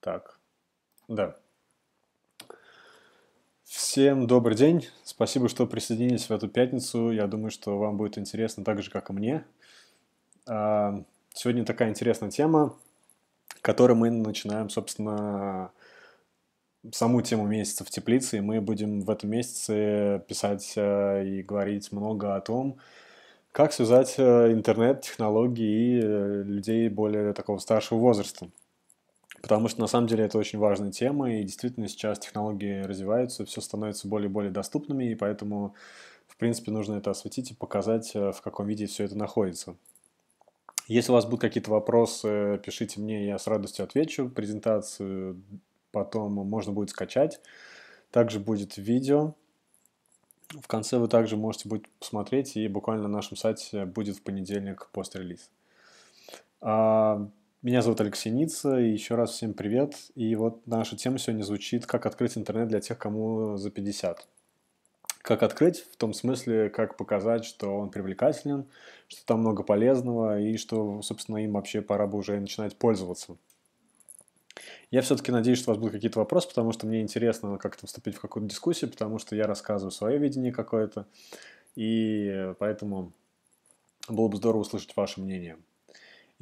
Так, да. Всем добрый день. Спасибо, что присоединились в эту пятницу. Я думаю, что вам будет интересно так же, как и мне. А, сегодня такая интересная тема, которой мы начинаем, собственно, саму тему месяца в теплице. И мы будем в этом месяце писать э, и говорить много о том, как связать э, интернет, технологии и э, людей более такого старшего возраста потому что на самом деле это очень важная тема, и действительно сейчас технологии развиваются, все становится более и более доступными, и поэтому, в принципе, нужно это осветить и показать, э, в каком виде все это находится. Если у вас будут какие-то вопросы, пишите мне, я с радостью отвечу. Презентацию потом можно будет скачать. Также будет видео. В конце вы также можете будет посмотреть, и буквально на нашем сайте будет в понедельник пост-релиз. А, меня зовут Алексей Ница, и еще раз всем привет. И вот наша тема сегодня звучит «Как открыть интернет для тех, кому за 50». Как открыть, в том смысле, как показать, что он привлекателен, что там много полезного, и что, собственно, им вообще пора бы уже начинать пользоваться. Я все-таки надеюсь, что у вас будут какие-то вопросы, потому что мне интересно как-то вступить в какую-то дискуссию, потому что я рассказываю свое видение какое-то, и поэтому было бы здорово услышать ваше мнение.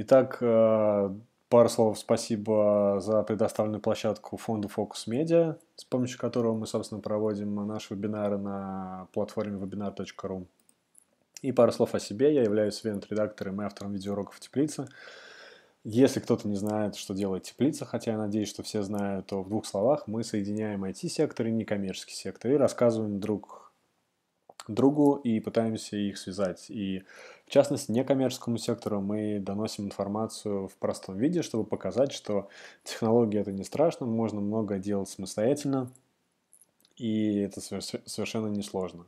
Итак, э, пару слов спасибо за предоставленную площадку фонду Focus Media, с помощью которого мы, собственно, проводим наши вебинары на платформе webinar.ru. И пару слов о себе. Я являюсь ивент-редактором и автором видеоуроков «Теплица». Если кто-то не знает, что делает «Теплица», хотя я надеюсь, что все знают, то в двух словах мы соединяем IT-сектор и некоммерческий сектор и рассказываем друг другу и пытаемся их связать. И в частности, некоммерческому сектору мы доносим информацию в простом виде, чтобы показать, что технологии это не страшно, можно много делать самостоятельно, и это совершенно несложно.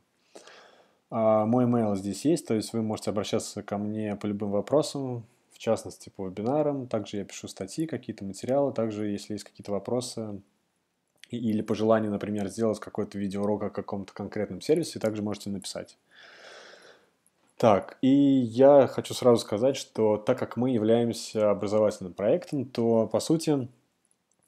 А, мой email здесь есть, то есть вы можете обращаться ко мне по любым вопросам, в частности по вебинарам. Также я пишу статьи, какие-то материалы. Также, если есть какие-то вопросы, или по желанию, например, сделать какой-то видеоурок о каком-то конкретном сервисе, также можете написать. Так, и я хочу сразу сказать, что так как мы являемся образовательным проектом, то, по сути,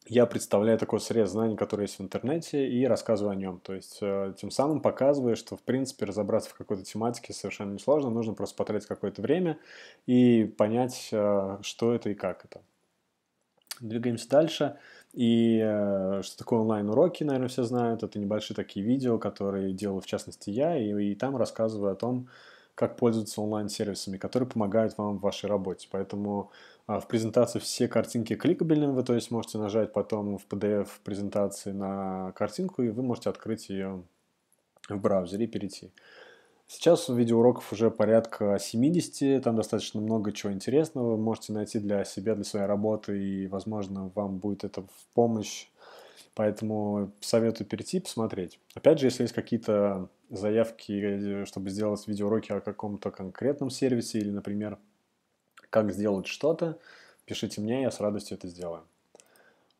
я представляю такой срез знаний, который есть в интернете, и рассказываю о нем. То есть э, тем самым показываю, что, в принципе, разобраться в какой-то тематике совершенно несложно, нужно просто потратить какое-то время и понять, э, что это и как это. Двигаемся дальше. И э, что такое онлайн-уроки, наверное, все знают. Это небольшие такие видео, которые делал, в частности, я, и, и там рассказываю о том, как пользоваться онлайн-сервисами, которые помогают вам в вашей работе. Поэтому э, в презентации все картинки кликабельны, вы то есть можете нажать потом в PDF презентации на картинку, и вы можете открыть ее в браузере и перейти. Сейчас в видеоуроков уже порядка 70, там достаточно много чего интересного. Вы можете найти для себя, для своей работы, и, возможно, вам будет это в помощь. Поэтому советую перейти и посмотреть. Опять же, если есть какие-то заявки, э, чтобы сделать видеоуроки о каком-то конкретном сервисе или, например, как сделать что-то, пишите мне, я с радостью это сделаю.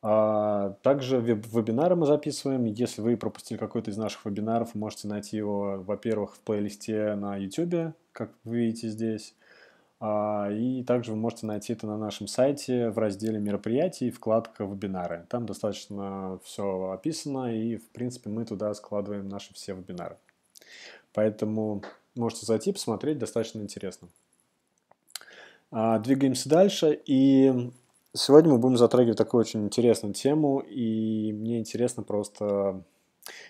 А, также вебинары мы записываем. Если вы пропустили какой-то из наших вебинаров, можете найти его, во-первых, в плейлисте на YouTube, как вы видите здесь. А, и также вы можете найти это на нашем сайте в разделе мероприятий, вкладка вебинары. Там достаточно все описано, и, в принципе, мы туда складываем наши все вебинары. Поэтому можете зайти, посмотреть, достаточно интересно. А, двигаемся дальше, и Сегодня мы будем затрагивать такую очень интересную тему, и мне интересно просто...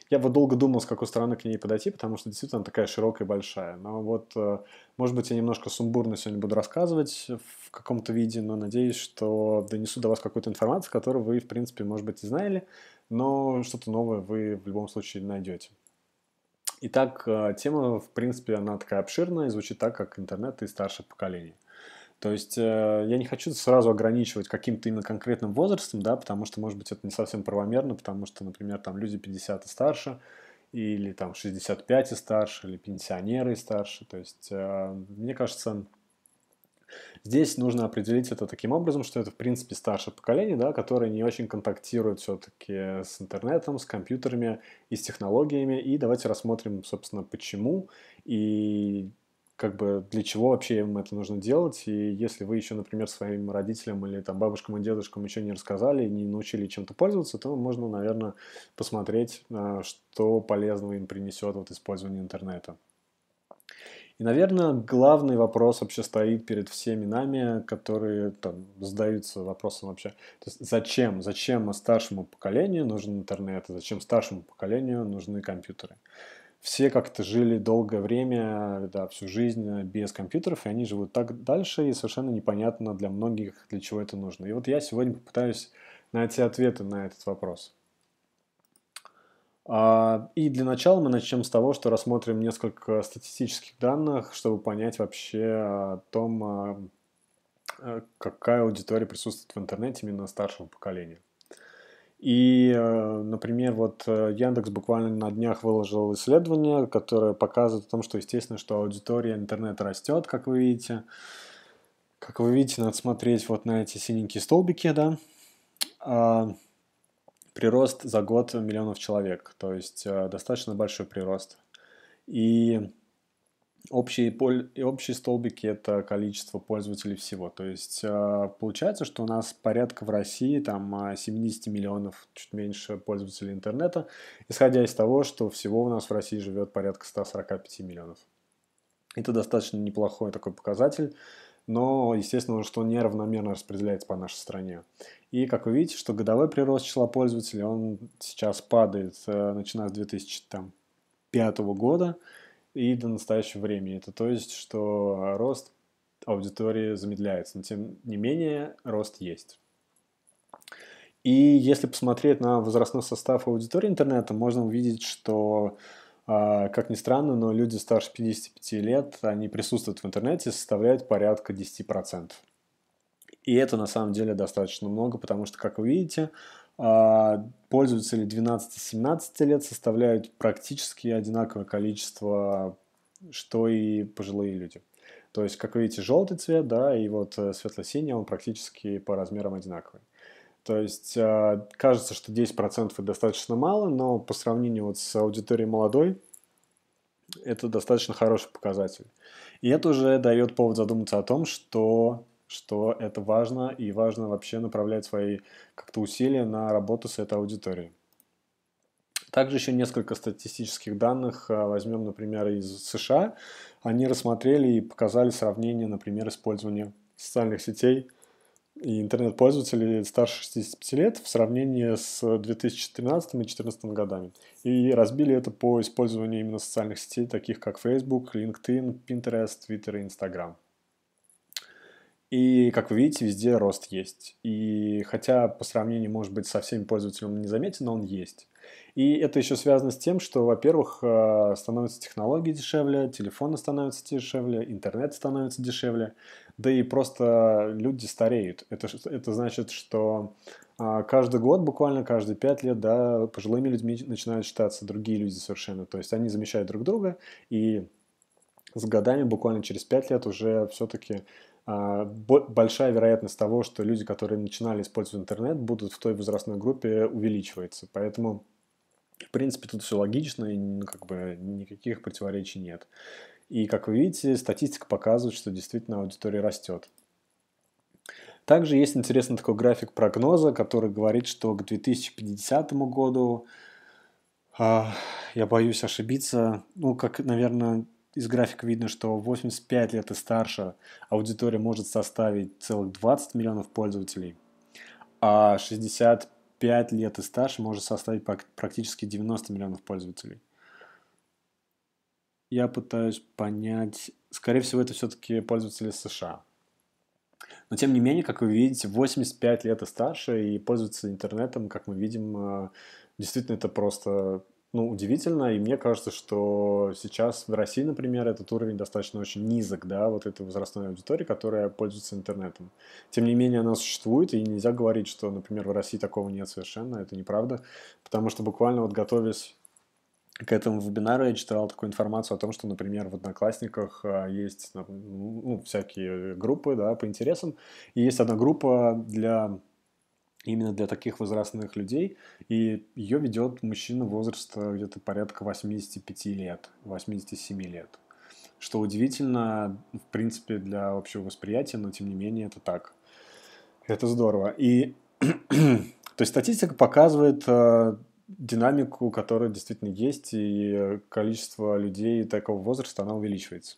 Я вот долго думал, с какой стороны к ней подойти, потому что действительно она такая широкая и большая. Но вот, э, может быть, я немножко сумбурно сегодня буду рассказывать в каком-то виде, но надеюсь, что донесу до вас какую-то информацию, которую вы, в принципе, может быть, и знали, но что-то новое вы в любом случае найдете. Итак, э, тема, в принципе, она такая обширная и звучит так, как интернет и старшее поколение. То есть э, я не хочу сразу ограничивать каким-то именно конкретным возрастом, да, потому что, может быть, это не совсем правомерно, потому что, например, там люди 50 и старше, или там 65 и старше, или пенсионеры и старше. То есть, э, мне кажется, здесь нужно определить это таким образом, что это, в принципе, старшее поколение, да, которое не очень контактирует все-таки с интернетом, с компьютерами и с технологиями. И давайте рассмотрим, собственно, почему и как бы для чего вообще им это нужно делать. И если вы еще, например, своим родителям или там бабушкам и дедушкам еще не рассказали, не научили чем-то пользоваться, то можно, наверное, посмотреть, а, что полезного им принесет вот использование интернета. И, наверное, главный вопрос вообще стоит перед всеми нами, которые там задаются вопросом вообще, то есть зачем, зачем старшему поколению нужен интернет, зачем старшему поколению нужны компьютеры все как-то жили долгое время, да, всю жизнь э, без компьютеров, и они живут так дальше, и совершенно непонятно для многих, для чего это нужно. И вот я сегодня попытаюсь найти ответы на этот вопрос. А, и для начала мы начнем с того, что рассмотрим несколько статистических данных, чтобы понять вообще о том, а, э, какая аудитория присутствует в интернете именно старшего поколения. И, э, например, вот э, Яндекс буквально на днях выложил исследование, которое показывает о том, что, естественно, что аудитория интернета растет, как вы видите. Как вы видите, надо смотреть вот на эти синенькие столбики, да. А, прирост за год миллионов человек, то есть э, достаточно большой прирост. И Общие, пол... общие столбики – это количество пользователей всего. То есть э, получается, что у нас порядка в России там 70 э, миллионов, чуть меньше пользователей интернета, исходя из того, что всего у нас в России живет порядка 145 миллионов. Это достаточно неплохой такой показатель, но, естественно, что он неравномерно распределяется по нашей стране. И, как вы видите, что годовой прирост числа пользователей, он сейчас падает, э, начиная с 2005 года – и до настоящего времени. Это то есть, что рост аудитории замедляется, но тем не менее рост есть. И если посмотреть на возрастной состав аудитории интернета, можно увидеть, что, а, как ни странно, но люди старше 55 лет, они присутствуют в интернете, составляют порядка 10%. И это на самом деле достаточно много, потому что, как вы видите, а, пользователи 12-17 лет составляют практически одинаковое количество, что и пожилые люди. То есть, как видите, желтый цвет, да, и вот э, светло-синий, он практически по размерам одинаковый. То есть, э, кажется, что 10% это достаточно мало, но по сравнению вот с аудиторией молодой, это достаточно хороший показатель. И это уже дает повод задуматься о том, что что это важно, и важно вообще направлять свои как-то усилия на работу с этой аудиторией. Также еще несколько статистических данных а, возьмем, например, из США. Они рассмотрели и показали сравнение, например, использования социальных сетей и интернет-пользователей старше 65 лет в сравнении с 2013 и 2014 годами. И разбили это по использованию именно социальных сетей, таких как Facebook, LinkedIn, Pinterest, Twitter и Instagram. И, как вы видите, везде рост есть. И хотя по сравнению, может быть, со всеми пользователями не заметен, но он есть. И это еще связано с тем, что, во-первых, э, становятся технологии дешевле, телефоны становятся дешевле, интернет становится дешевле, да и просто люди стареют. Это, это значит, что а, каждый год, буквально каждые пять лет, да, пожилыми людьми начинают считаться другие люди совершенно. То есть они замещают друг друга, и с годами, буквально через пять лет уже все-таки а, большая вероятность того, что люди, которые начинали использовать интернет, будут в той возрастной группе увеличивается. Поэтому, в принципе, тут все логично и как бы никаких противоречий нет. И, как вы видите, статистика показывает, что действительно аудитория растет. Также есть интересный такой график прогноза, который говорит, что к 2050 году, э, я боюсь ошибиться, ну, как, наверное, из графика видно, что 85 лет и старше аудитория может составить целых 20 миллионов пользователей, а 65 лет и старше может составить практически 90 миллионов пользователей. Я пытаюсь понять, скорее всего, это все-таки пользователи США. Но тем не менее, как вы видите, 85 лет и старше и пользоваться интернетом, как мы видим, э, действительно это просто ну, удивительно, и мне кажется, что сейчас в России, например, этот уровень достаточно очень низок, да, вот этой возрастной аудитории, которая пользуется интернетом. Тем не менее, она существует, и нельзя говорить, что, например, в России такого нет совершенно, это неправда, потому что буквально вот готовясь к этому вебинару я читал такую информацию о том, что, например, в Одноклассниках а, есть ну, ну, всякие группы да, по интересам, и есть одна группа для именно для таких возрастных людей, и ее ведет мужчина возраста где-то порядка 85 лет, 87 лет. Что удивительно, в принципе, для общего восприятия, но тем не менее это так. Это здорово. И то есть статистика показывает э, динамику, которая действительно есть, и количество людей такого возраста, она увеличивается.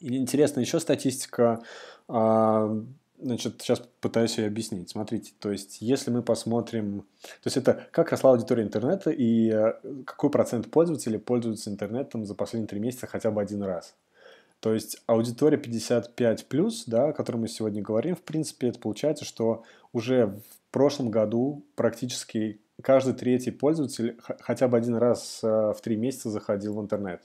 И интересно, еще статистика э, Значит, сейчас пытаюсь ее объяснить. Смотрите, то есть, если мы посмотрим... То есть, это как росла аудитория интернета и э, какой процент пользователей пользуются интернетом за последние три месяца хотя бы один раз. То есть, аудитория 55+, да, о которой мы сегодня говорим, в принципе, это получается, что уже в прошлом году практически каждый третий пользователь хотя бы один раз э, в три месяца заходил в интернет.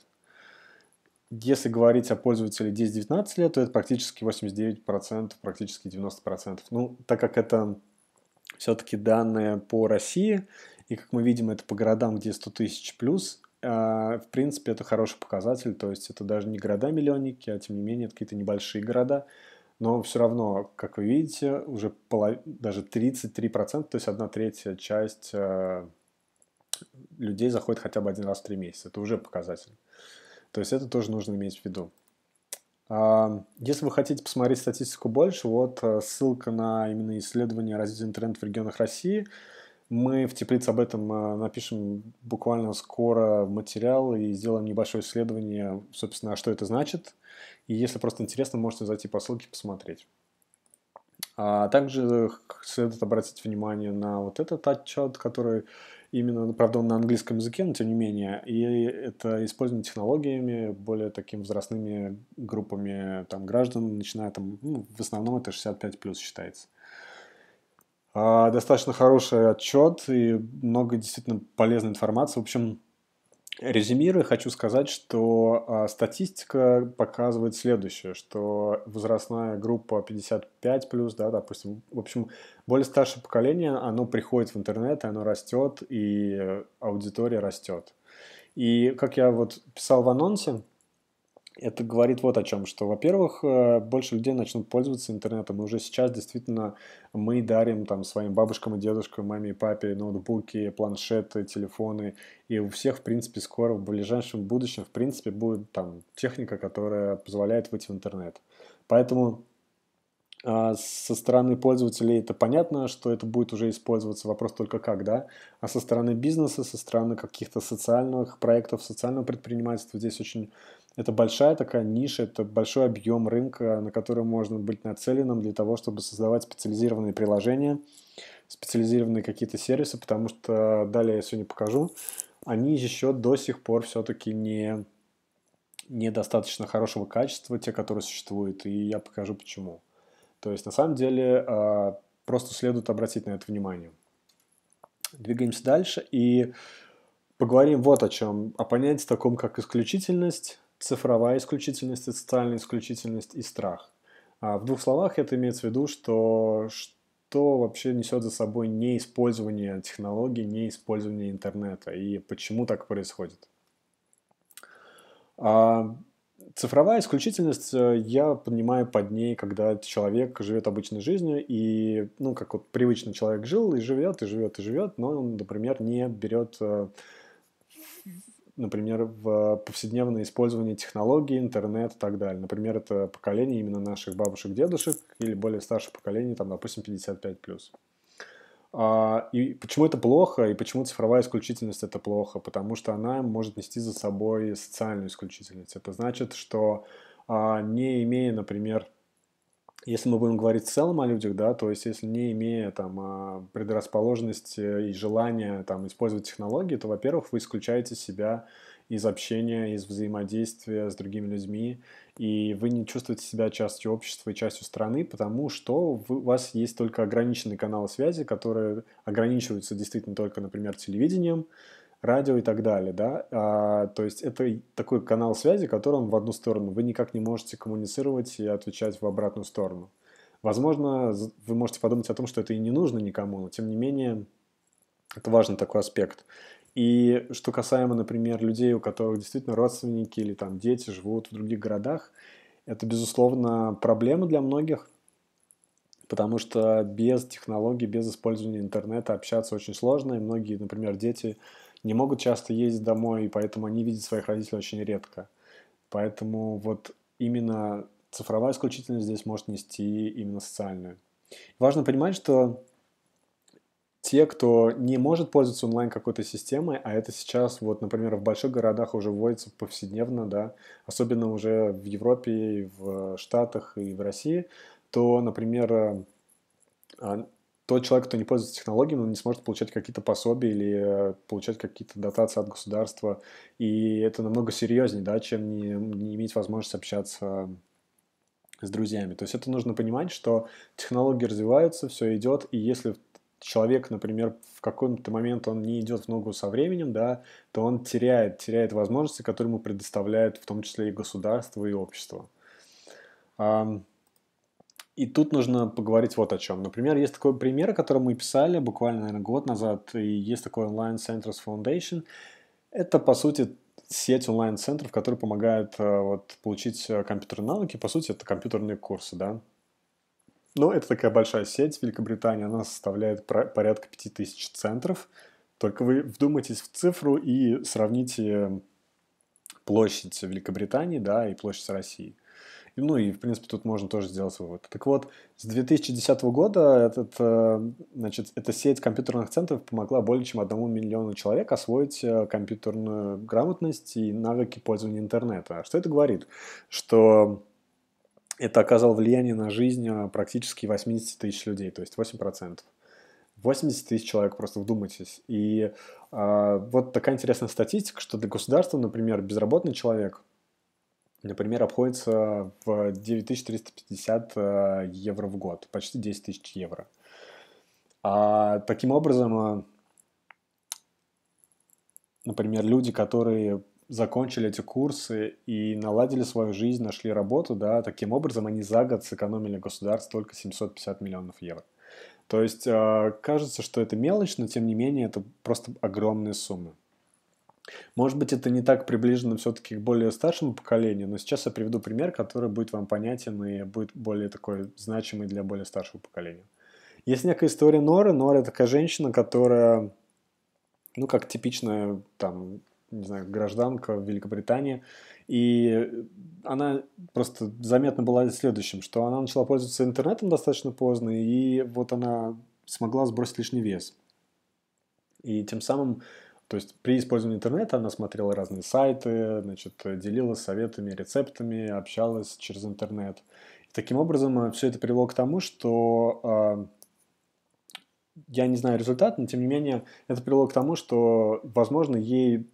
Если говорить о пользователе 10-19 лет, то это практически 89%, практически 90%. Ну, так как это все-таки данные по России, и, как мы видим, это по городам, где 100 тысяч плюс, а, в принципе, это хороший показатель, то есть это даже не города-миллионники, а тем не менее это какие-то небольшие города, но все равно, как вы видите, уже полов... даже 33%, то есть одна третья часть а, людей заходит хотя бы один раз в три месяца, это уже показатель. То есть это тоже нужно иметь в виду. Если вы хотите посмотреть статистику больше, вот э, ссылка на именно исследование развития интернета в регионах России. Мы в теплице об этом э, напишем буквально скоро материал и сделаем небольшое исследование, собственно, а что это значит. И если просто интересно, можете зайти по ссылке посмотреть. А также э, следует обратить внимание на вот этот отчет, который именно, ну, правда, он на английском языке, но тем не менее, и это использовано технологиями, более таким возрастными группами там, граждан, начиная там, ну, в основном это 65 плюс считается. А, достаточно хороший отчет и много действительно полезной информации. В общем, Резюмируя, хочу сказать, что а, статистика показывает следующее, что возрастная группа 55 плюс, да, допустим, в общем, более старшее поколение, оно приходит в интернет, оно растет, и аудитория растет. И как я вот писал в анонсе, это говорит вот о чем, что, во-первых, э, больше людей начнут пользоваться интернетом, и уже сейчас действительно мы дарим там своим бабушкам и дедушкам, маме и папе ноутбуки, планшеты, телефоны, и у всех, в принципе, скоро, в ближайшем будущем, в принципе, будет там техника, которая позволяет выйти в интернет. Поэтому а, со стороны пользователей это понятно, что это будет уже использоваться, вопрос только как, да? А со стороны бизнеса, со стороны каких-то социальных проектов, социального предпринимательства здесь очень это большая такая ниша, это большой объем рынка, на который можно быть нацеленным для того, чтобы создавать специализированные приложения, специализированные какие-то сервисы, потому что далее я сегодня покажу, они еще до сих пор все-таки не недостаточно хорошего качества, те, которые существуют, и я покажу почему. То есть на самом деле а, просто следует обратить на это внимание. Двигаемся дальше и поговорим вот о чем. О понятии таком, как исключительность, цифровая исключительность, и социальная исключительность и страх. А в двух словах это имеется в виду, что что вообще несет за собой неиспользование технологий, неиспользование интернета и почему так происходит. А цифровая исключительность э, я понимаю под ней, когда человек живет обычной жизнью и, ну, как вот привычный человек жил и живет, и живет, и живет, но он, например, не берет э, например, в повседневное использование технологий, интернет и так далее. Например, это поколение именно наших бабушек, дедушек или более старшее поколение, там, допустим, 55+. А, и почему это плохо, и почему цифровая исключительность это плохо? Потому что она может нести за собой социальную исключительность. Это значит, что а, не имея, например, если мы будем говорить в целом о людях, да, то есть если не имея там а, предрасположенности э, и желания там использовать технологии, то, во-первых, вы исключаете себя из общения, из взаимодействия с другими людьми, и вы не чувствуете себя частью общества и частью страны, потому что у вас есть только ограниченный канал связи, которые ограничиваются действительно только, например, телевидением, радио и так далее, да, а, то есть это такой канал связи, который он в одну сторону, вы никак не можете коммуницировать и отвечать в обратную сторону. Возможно, вы можете подумать о том, что это и не нужно никому, но тем не менее это важный такой аспект. И что касаемо, например, людей, у которых действительно родственники или там дети живут в других городах, это, безусловно, проблема для многих, потому что без технологий, без использования интернета общаться очень сложно, и многие, например, дети не могут часто ездить домой, и поэтому они видят своих родителей очень редко. Поэтому вот именно цифровая исключительность здесь может нести именно социальную. Важно понимать, что те, кто не может пользоваться онлайн какой-то системой, а это сейчас, вот, например, в больших городах уже вводится повседневно, да, особенно уже в Европе, в Штатах и в России, то, например, э, тот человек, кто не пользуется технологиями, он не сможет получать какие-то пособия или э, получать какие-то дотации от государства. И это намного серьезнее, да, чем не, не иметь возможность общаться с друзьями. То есть это нужно понимать, что технологии развиваются, все идет, и если человек, например, в какой-то момент он не идет в ногу со временем, да, то он теряет, теряет возможности, которые ему предоставляет в том числе и государство, и общество. И тут нужно поговорить вот о чем. Например, есть такой пример, о котором мы писали буквально, наверное, год назад. И есть такой онлайн Centers Foundation. Это, по сути, сеть онлайн-центров, которые помогают э, вот, получить э, компьютерные навыки. По сути, это компьютерные курсы, да. Но это такая большая сеть в Великобритании. Она составляет порядка 5000 центров. Только вы вдумайтесь в цифру и сравните площадь Великобритании, да, и площадь России – ну и, в принципе, тут можно тоже сделать вывод. Так вот, с 2010 года этот, э, значит, эта сеть компьютерных центров помогла более чем одному миллиону человек освоить э, компьютерную грамотность и навыки пользования интернета. Что это говорит? Что это оказало влияние на жизнь э, практически 80 тысяч людей, то есть 8%. 80 тысяч человек, просто вдумайтесь. И э, вот такая интересная статистика, что для государства, например, безработный человек – например, обходится в 9350 э, евро в год, почти 10 тысяч евро. А, таким образом, э, например, люди, которые закончили эти курсы и наладили свою жизнь, нашли работу, да, таким образом они за год сэкономили государству только 750 миллионов евро. То есть э, кажется, что это мелочь, но тем не менее это просто огромные суммы. Может быть, это не так приближено все-таки к более старшему поколению, но сейчас я приведу пример, который будет вам понятен и будет более такой значимый для более старшего поколения. Есть некая история Норы. Нора – такая женщина, которая, ну, как типичная, там, не знаю, гражданка в Великобритании. И она просто заметно была следующим, что она начала пользоваться интернетом достаточно поздно, и вот она смогла сбросить лишний вес. И тем самым то есть при использовании интернета она смотрела разные сайты, значит, делилась советами, рецептами, общалась через интернет. И таким образом э, все это привело к тому, что э, я не знаю результат, но тем не менее это привело к тому, что, возможно, ей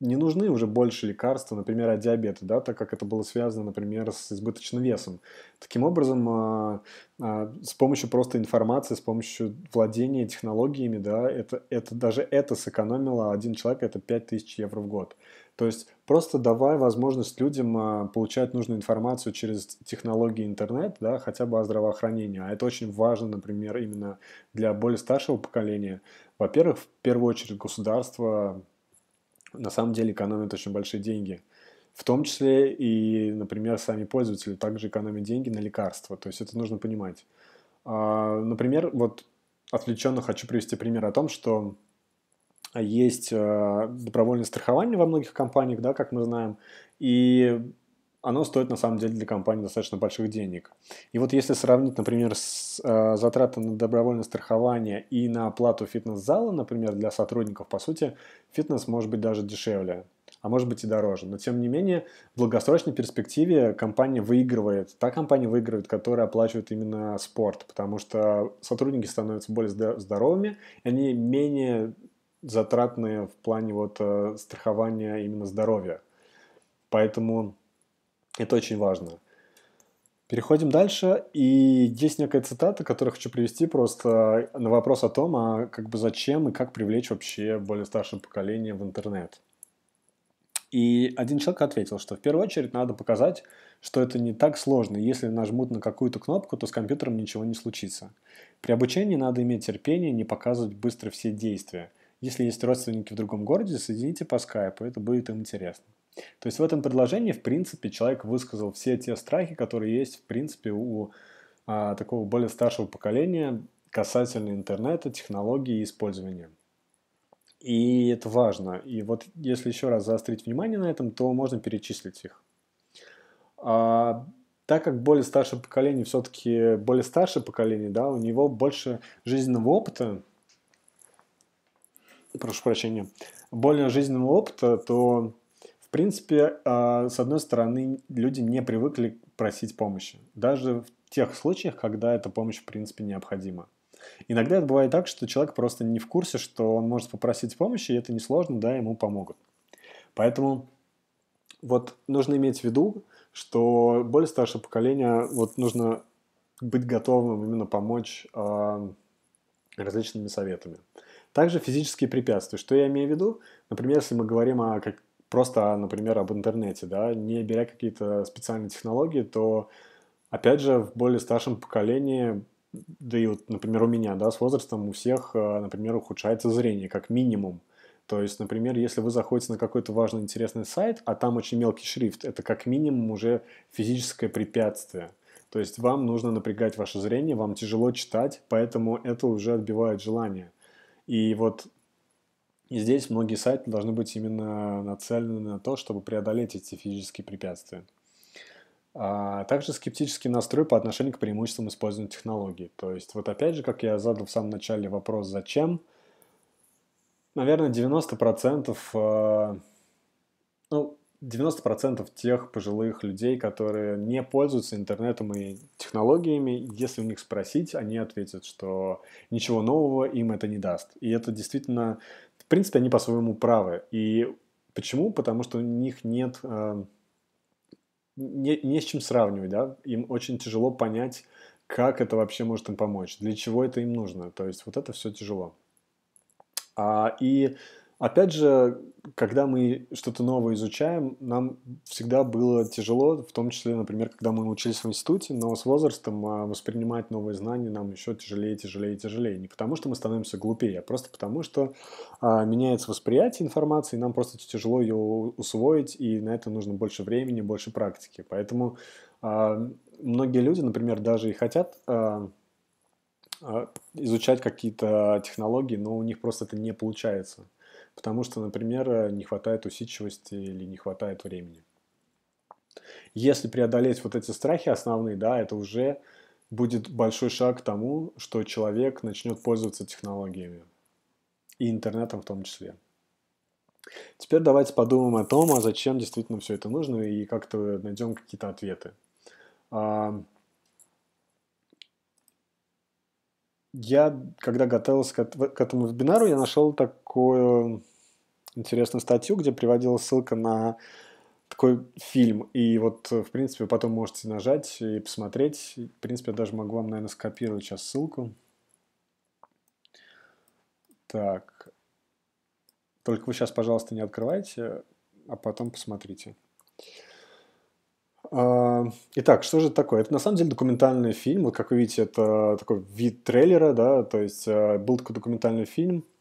не нужны уже больше лекарства, например, от диабета, да, так как это было связано, например, с избыточным весом. Таким образом, а, а, с помощью просто информации, с помощью владения технологиями, да, это, это, даже это сэкономило один человек, это 5000 евро в год. То есть просто давая возможность людям а, получать нужную информацию через технологии интернет, да, хотя бы о здравоохранении. А это очень важно, например, именно для более старшего поколения. Во-первых, в первую очередь государство на самом деле экономят очень большие деньги. В том числе и, например, сами пользователи также экономят деньги на лекарства. То есть это нужно понимать. А, например, вот отвлеченно хочу привести пример о том, что есть э, добровольное страхование во многих компаниях, да, как мы знаем, и оно стоит на самом деле для компании достаточно больших денег. И вот если сравнить, например, с, э, затраты на добровольное страхование и на оплату фитнес-зала, например, для сотрудников, по сути, фитнес может быть даже дешевле, а может быть и дороже. Но тем не менее, в долгосрочной перспективе компания выигрывает, та компания выигрывает, которая оплачивает именно спорт, потому что сотрудники становятся более здоровыми, и они менее затратные в плане вот, э, страхования именно здоровья. Поэтому это очень важно. Переходим дальше, и есть некая цитата, которую хочу привести просто на вопрос о том, а как бы зачем и как привлечь вообще более старшее поколение в интернет. И один человек ответил, что в первую очередь надо показать, что это не так сложно. Если нажмут на какую-то кнопку, то с компьютером ничего не случится. При обучении надо иметь терпение, не показывать быстро все действия. Если есть родственники в другом городе, соедините по скайпу, это будет им интересно. То есть в этом предложении, в принципе, человек высказал все те страхи, которые есть, в принципе, у а, такого более старшего поколения касательно интернета, технологий и использования. И это важно. И вот если еще раз заострить внимание на этом, то можно перечислить их. А, так как более старшее поколение, все-таки более старшее поколение, да, у него больше жизненного опыта, прошу прощения, более жизненного опыта, то в принципе, а, с одной стороны, люди не привыкли просить помощи. Даже в тех случаях, когда эта помощь, в принципе, необходима. Иногда это бывает так, что человек просто не в курсе, что он может попросить помощи, и это несложно, да, ему помогут. Поэтому вот нужно иметь в виду, что более старшее поколение, вот нужно быть готовым именно помочь э, различными советами. Также физические препятствия. Что я имею в виду? Например, если мы говорим о как просто, например, об интернете, да, не беря какие-то специальные технологии, то, опять же, в более старшем поколении, да и вот, например, у меня, да, с возрастом у всех, э, например, ухудшается зрение, как минимум. То есть, например, если вы заходите на какой-то важный интересный сайт, а там очень мелкий шрифт, это как минимум уже физическое препятствие. То есть вам нужно напрягать ваше зрение, вам тяжело читать, поэтому это уже отбивает желание. И вот и здесь многие сайты должны быть именно нацелены на то, чтобы преодолеть эти физические препятствия. А также скептический настрой по отношению к преимуществам использования технологий. То есть вот опять же, как я задал в самом начале вопрос «Зачем?», наверное, 90%, э, ну, 90% тех пожилых людей, которые не пользуются интернетом и технологиями, если у них спросить, они ответят, что ничего нового им это не даст. И это действительно принципе, они по-своему правы. И почему? Потому что у них нет... Э, не, не с чем сравнивать, да? Им очень тяжело понять, как это вообще может им помочь, для чего это им нужно. То есть вот это все тяжело. А, и Опять же, когда мы что-то новое изучаем, нам всегда было тяжело, в том числе, например, когда мы учились в институте, но с возрастом а, воспринимать новые знания нам еще тяжелее, тяжелее, тяжелее. Не потому, что мы становимся глупее, а просто потому, что а, меняется восприятие информации, и нам просто тяжело ее усвоить, и на это нужно больше времени, больше практики. Поэтому а, многие люди, например, даже и хотят... изучать какие-то технологии, но у них просто это не получается потому что, например, э, не хватает усидчивости или не хватает времени. Если преодолеть вот эти страхи основные, да, это уже будет большой шаг к тому, что человек начнет пользоваться технологиями и интернетом в том числе. Теперь давайте подумаем о том, а зачем действительно все это нужно и как-то найдем какие-то ответы. А, я, когда готовился к этому вебинару, я нашел такое интересную статью, где приводила ссылка на такой фильм. И вот, э, в принципе, потом можете нажать и посмотреть. В принципе, я даже могу вам, наверное, скопировать сейчас ссылку. Так. Только вы сейчас, пожалуйста, не открывайте, а потом посмотрите. А, итак, что же это такое? Это на самом деле документальный фильм. Вот как вы видите, это такой вид трейлера, да, то есть э, был такой документальный фильм –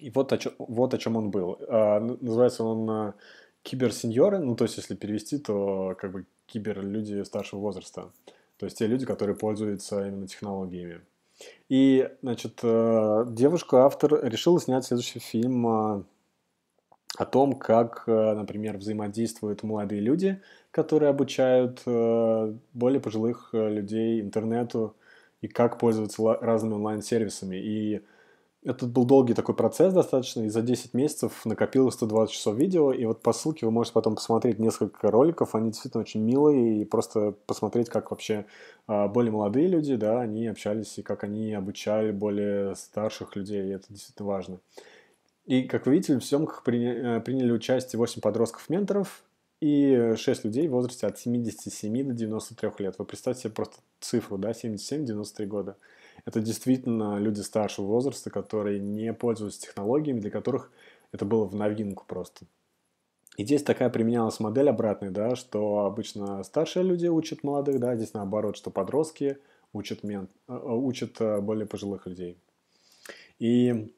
и вот о, чем, вот о чем он был. А, называется он а, киберсеньоры, ну то есть если перевести, то как бы киберлюди старшего возраста. То есть те люди, которые пользуются именно технологиями. И, значит, э, девушка-автор решила снять следующий фильм а, о том, как, э, например, взаимодействуют молодые люди, которые обучают э, более пожилых людей интернету и как пользоваться разными онлайн-сервисами. И это был долгий такой процесс достаточно, и за 10 месяцев накопилось 120 часов видео, и вот по ссылке вы можете потом посмотреть несколько роликов, они действительно очень милые, и просто посмотреть, как вообще а, более молодые люди, да, они общались, и как они обучали более старших людей, и это действительно важно. И, как вы видите, в съемках приня... Э, приняли участие 8 подростков-менторов и 6 людей в возрасте от 77 до 93 лет. Вы представьте себе просто цифру, да, 77-93 года это действительно люди старшего возраста, которые не пользуются технологиями, для которых это было в новинку просто. И здесь такая применялась модель обратная, да, что обычно старшие люди учат молодых, да, здесь наоборот, что подростки учат, мен, э, э, учат э, более пожилых людей. И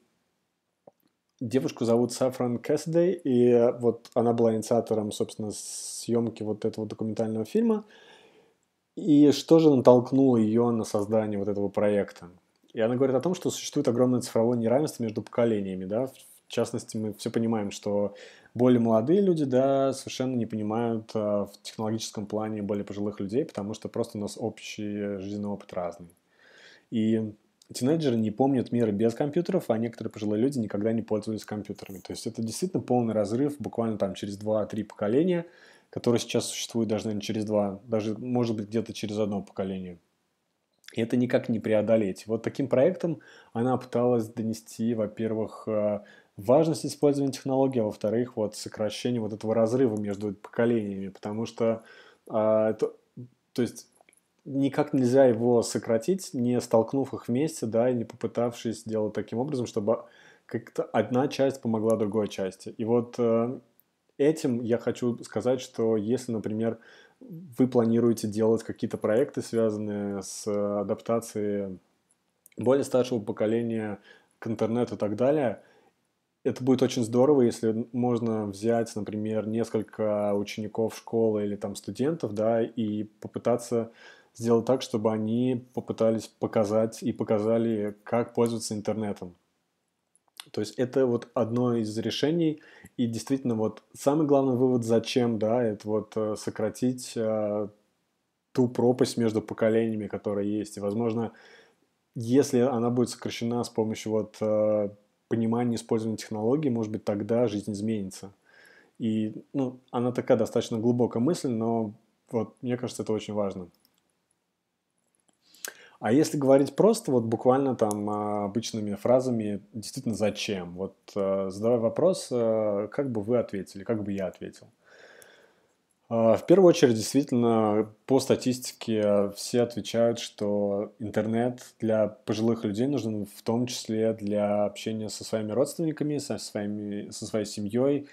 девушку зовут Сафран Кэссидей, и вот она была инициатором, собственно, съемки вот этого документального фильма – и что же натолкнуло ее на создание вот этого проекта? И она говорит о том, что существует огромное цифровое неравенство между поколениями, да, в частности, мы все понимаем, что более молодые люди, да, совершенно не понимают а, в технологическом плане более пожилых людей, потому что просто у нас общий жизненный опыт разный. И тинейджеры не помнят мира без компьютеров, а некоторые пожилые люди никогда не пользовались компьютерами. То есть это действительно полный разрыв, буквально там через 2-3 поколения – которые сейчас существуют даже, наверное, через два, даже, может быть, где-то через одно поколение. И это никак не преодолеть. Вот таким проектом она пыталась донести, во-первых, э, важность использования технологий, а во-вторых, вот сокращение вот этого разрыва между поколениями, потому что а, это, то есть никак нельзя его сократить, не столкнув их вместе, да, и не попытавшись сделать таким образом, чтобы как-то одна часть помогла другой части. И вот э, этим я хочу сказать, что если, например, вы планируете делать какие-то проекты, связанные с адаптацией более старшего поколения к интернету и так далее, это будет очень здорово, если можно взять, например, несколько учеников школы или там студентов, да, и попытаться сделать так, чтобы они попытались показать и показали, как пользоваться интернетом. То есть это вот одно из решений. И действительно, вот самый главный вывод, зачем, да, это вот э, сократить э, ту пропасть между поколениями, которая есть. И, возможно, если она будет сокращена с помощью вот э, понимания использования технологий, может быть, тогда жизнь изменится. И, ну, она такая достаточно глубокая мысль, но вот мне кажется, это очень важно. А если говорить просто, вот буквально там а, обычными фразами, действительно, зачем? Вот э, задавая вопрос, э, как бы вы ответили, как бы я ответил? А, в первую очередь, действительно, по статистике все отвечают, что интернет для пожилых людей нужен в том числе для общения со своими родственниками, со, своими, со своей семьей,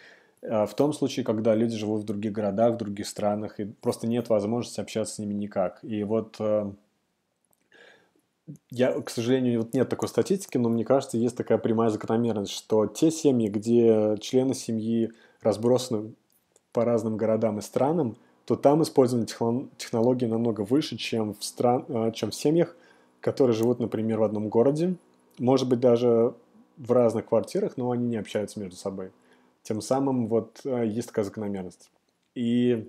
а, в том случае, когда люди живут в других городах, в других странах, и просто нет возможности общаться с ними никак. И вот э, я, к сожалению, вот нет такой статистики, но мне кажется, есть такая прямая закономерность, что те семьи, где члены семьи разбросаны по разным городам и странам, то там использование технологии намного выше, чем в, стран, а, чем в семьях, которые живут, например, в одном городе, может быть, даже в разных квартирах, но они не общаются между собой. Тем самым вот а, есть такая закономерность. И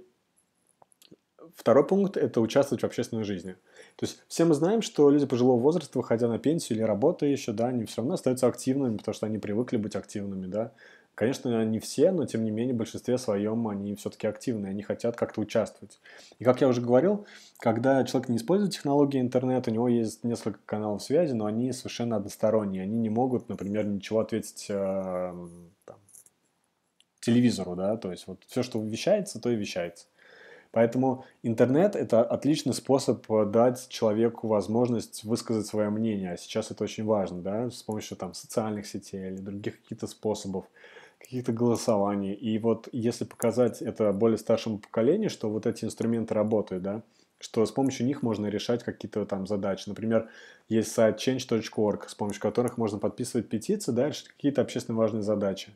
Второй пункт – это участвовать в общественной жизни. То есть все мы знаем, что люди пожилого возраста, выходя на пенсию или работая еще, да, они все равно остаются активными, потому что они привыкли быть активными, да. Конечно, не все, но тем не менее в большинстве своем они все-таки активны, они хотят как-то участвовать. И как я уже говорил, когда человек не использует технологии интернета, у него есть несколько каналов связи, но они совершенно односторонние, они не могут, например, ничего ответить э, там, телевизору, да, то есть вот все, что вещается, то и вещается. Поэтому интернет – это отличный способ э, дать человеку возможность высказать свое мнение. А сейчас это очень важно, да, с помощью там социальных сетей или других каких-то способов каких-то голосований. И вот если показать это более старшему поколению, что вот эти инструменты работают, да, что с помощью них можно решать какие-то там задачи. Например, есть сайт change.org, с помощью которых можно подписывать петиции, да, решить какие-то общественно важные задачи.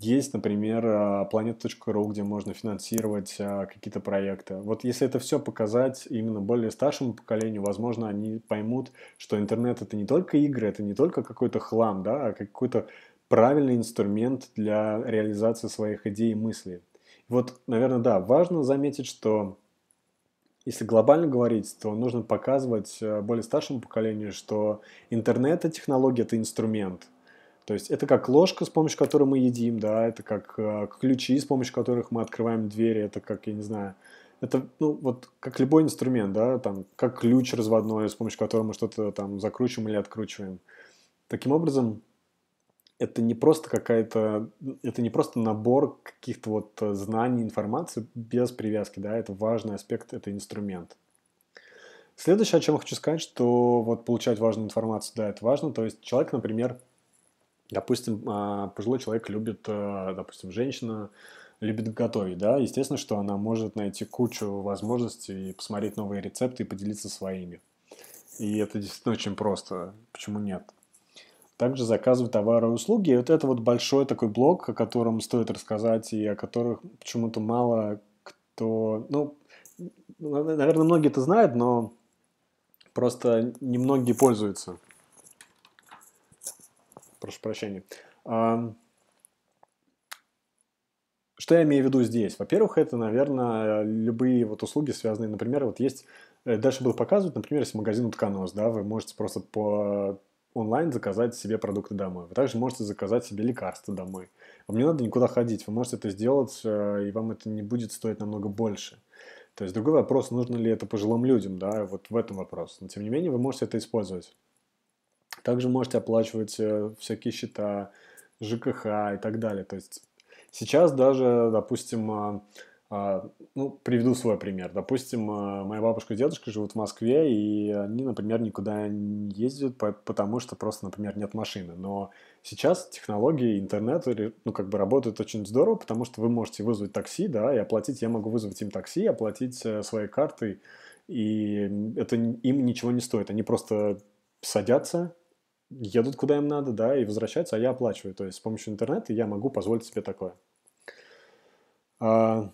Есть, например, а, planet.ru, где можно финансировать а, какие-то проекты. Вот если это все показать именно более старшему поколению, возможно, они поймут, что интернет это не только игры, это не только какой-то хлам, да, а какой-то правильный инструмент для реализации своих идей и мыслей. Вот, наверное, да, важно заметить, что если глобально говорить, то нужно показывать а, более старшему поколению, что интернет и технология – это инструмент – то есть это как ложка, с помощью которой мы едим, да, это как э, ключи, с помощью которых мы открываем двери, это как, я не знаю, это, ну, вот как любой инструмент, да, там, как ключ разводной, с помощью которого мы что-то там закручиваем или откручиваем. Таким образом, это не просто какая-то, это не просто набор каких-то вот э, знаний, информации без привязки, да, это важный аспект, это инструмент. Следующее, о чем я хочу сказать, что вот получать важную информацию, да, это важно, то есть человек, например, Допустим, а, пожилой человек любит, э, допустим, женщина любит готовить, да, естественно, что она может найти кучу возможностей посмотреть новые рецепты и поделиться своими. И это действительно очень просто. Почему нет? Также заказывать товары и услуги. И вот это вот большой такой блок, о котором стоит рассказать и о которых почему-то мало кто... Ну, наверное, многие это знают, но просто немногие пользуются прошу прощения. Что я имею в виду здесь? Во-первых, это, наверное, любые вот услуги, связанные, например, вот есть, э, дальше буду показывать, например, если магазин утконос, да, вы можете просто по э, онлайн заказать себе продукты домой. Вы также можете заказать себе лекарства домой. Вам не надо никуда ходить, вы можете это сделать, э, и вам это не будет стоить намного больше. То есть другой вопрос, нужно ли это пожилым людям, да, вот в этом вопрос. Но тем не менее, вы можете это использовать. Также можете оплачивать э, всякие счета, ЖКХ и так далее. То есть сейчас даже, допустим, а, а, ну, приведу свой пример. Допустим, а, моя бабушка и дедушка живут в Москве, и они, например, никуда не ездят, потому что просто, например, нет машины. Но сейчас технологии, интернет, ну, как бы работают очень здорово, потому что вы можете вызвать такси, да, и оплатить, я могу вызвать им такси, оплатить э, своей картой, и это им ничего не стоит. Они просто садятся, едут куда им надо, да, и возвращаются, а я оплачиваю. То есть с помощью интернета я могу позволить себе такое. А,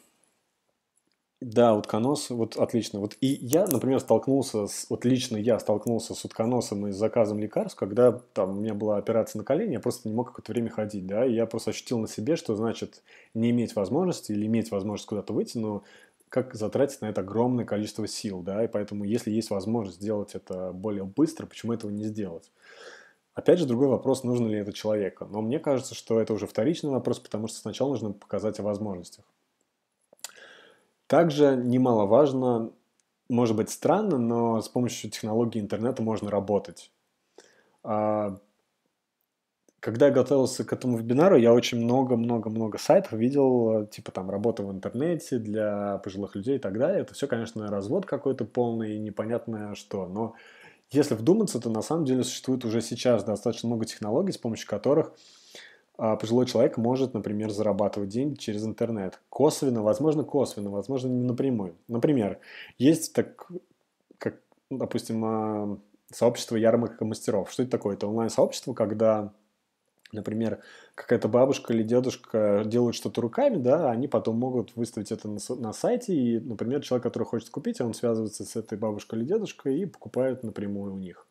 да, утконос, вот отлично. Вот и я, например, столкнулся с, вот лично я столкнулся с утконосом и с заказом лекарств, когда там у меня была операция на колени, я просто не мог какое-то время ходить, да, и я просто ощутил на себе, что значит не иметь возможности или иметь возможность куда-то выйти, но как затратить на это огромное количество сил, да, и поэтому если есть возможность сделать это более быстро, почему этого не сделать? Опять же, другой вопрос, нужно ли это человеку. Но мне кажется, что это уже вторичный вопрос, потому что сначала нужно показать о возможностях. Также немаловажно, может быть странно, но с помощью технологии интернета можно работать. А, когда я готовился к этому вебинару, я очень много-много-много сайтов видел, типа там работа в интернете для пожилых людей и так далее. Это все, конечно, развод какой-то полный и непонятное что, но если вдуматься, то на самом деле существует уже сейчас достаточно много технологий, с помощью которых а, пожилой человек может, например, зарабатывать деньги через интернет. Косвенно, возможно, косвенно, возможно, не напрямую. Например, есть так, как, допустим, а, сообщество ярмарка мастеров. Что это такое? Это онлайн-сообщество, когда Например, какая-то бабушка или дедушка делают что-то руками, да, они потом могут выставить это на, сайте, и, например, человек, который хочет купить, он связывается с этой бабушкой или дедушкой и покупает напрямую у них.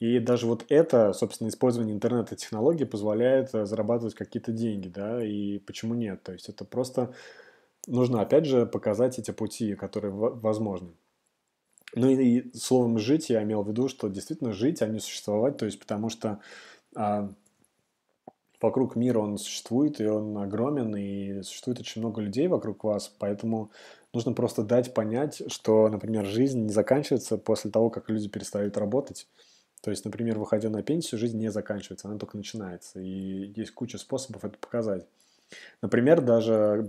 И даже вот это, собственно, использование интернета технологий позволяет э, зарабатывать какие-то деньги, да, и почему нет? То есть это просто нужно, опять же, показать эти пути, которые возможны. Ну и, и словом «жить» я имел в виду, что действительно жить, а не существовать, то есть потому что а, вокруг мира он существует, и он огромен, и существует очень много людей вокруг вас, поэтому нужно просто дать понять, что, например, жизнь не заканчивается после того, как люди перестают работать. То есть, например, выходя на пенсию, жизнь не заканчивается, она только начинается. И есть куча способов это показать. Например, даже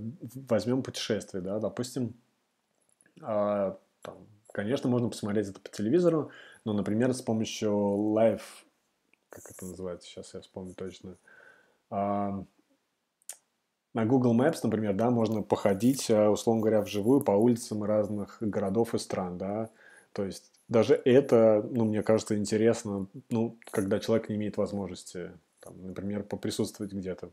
возьмем путешествие, да, допустим, а, там, конечно, можно посмотреть это по телевизору, но, например, с помощью Live, как это называется, сейчас я вспомню точно, на Google Maps, например, да, можно походить, э, условно говоря, вживую по улицам разных городов и стран, да. То есть даже это, ну, мне кажется, интересно, ну, когда человек не имеет возможности, там, например, поприсутствовать где-то.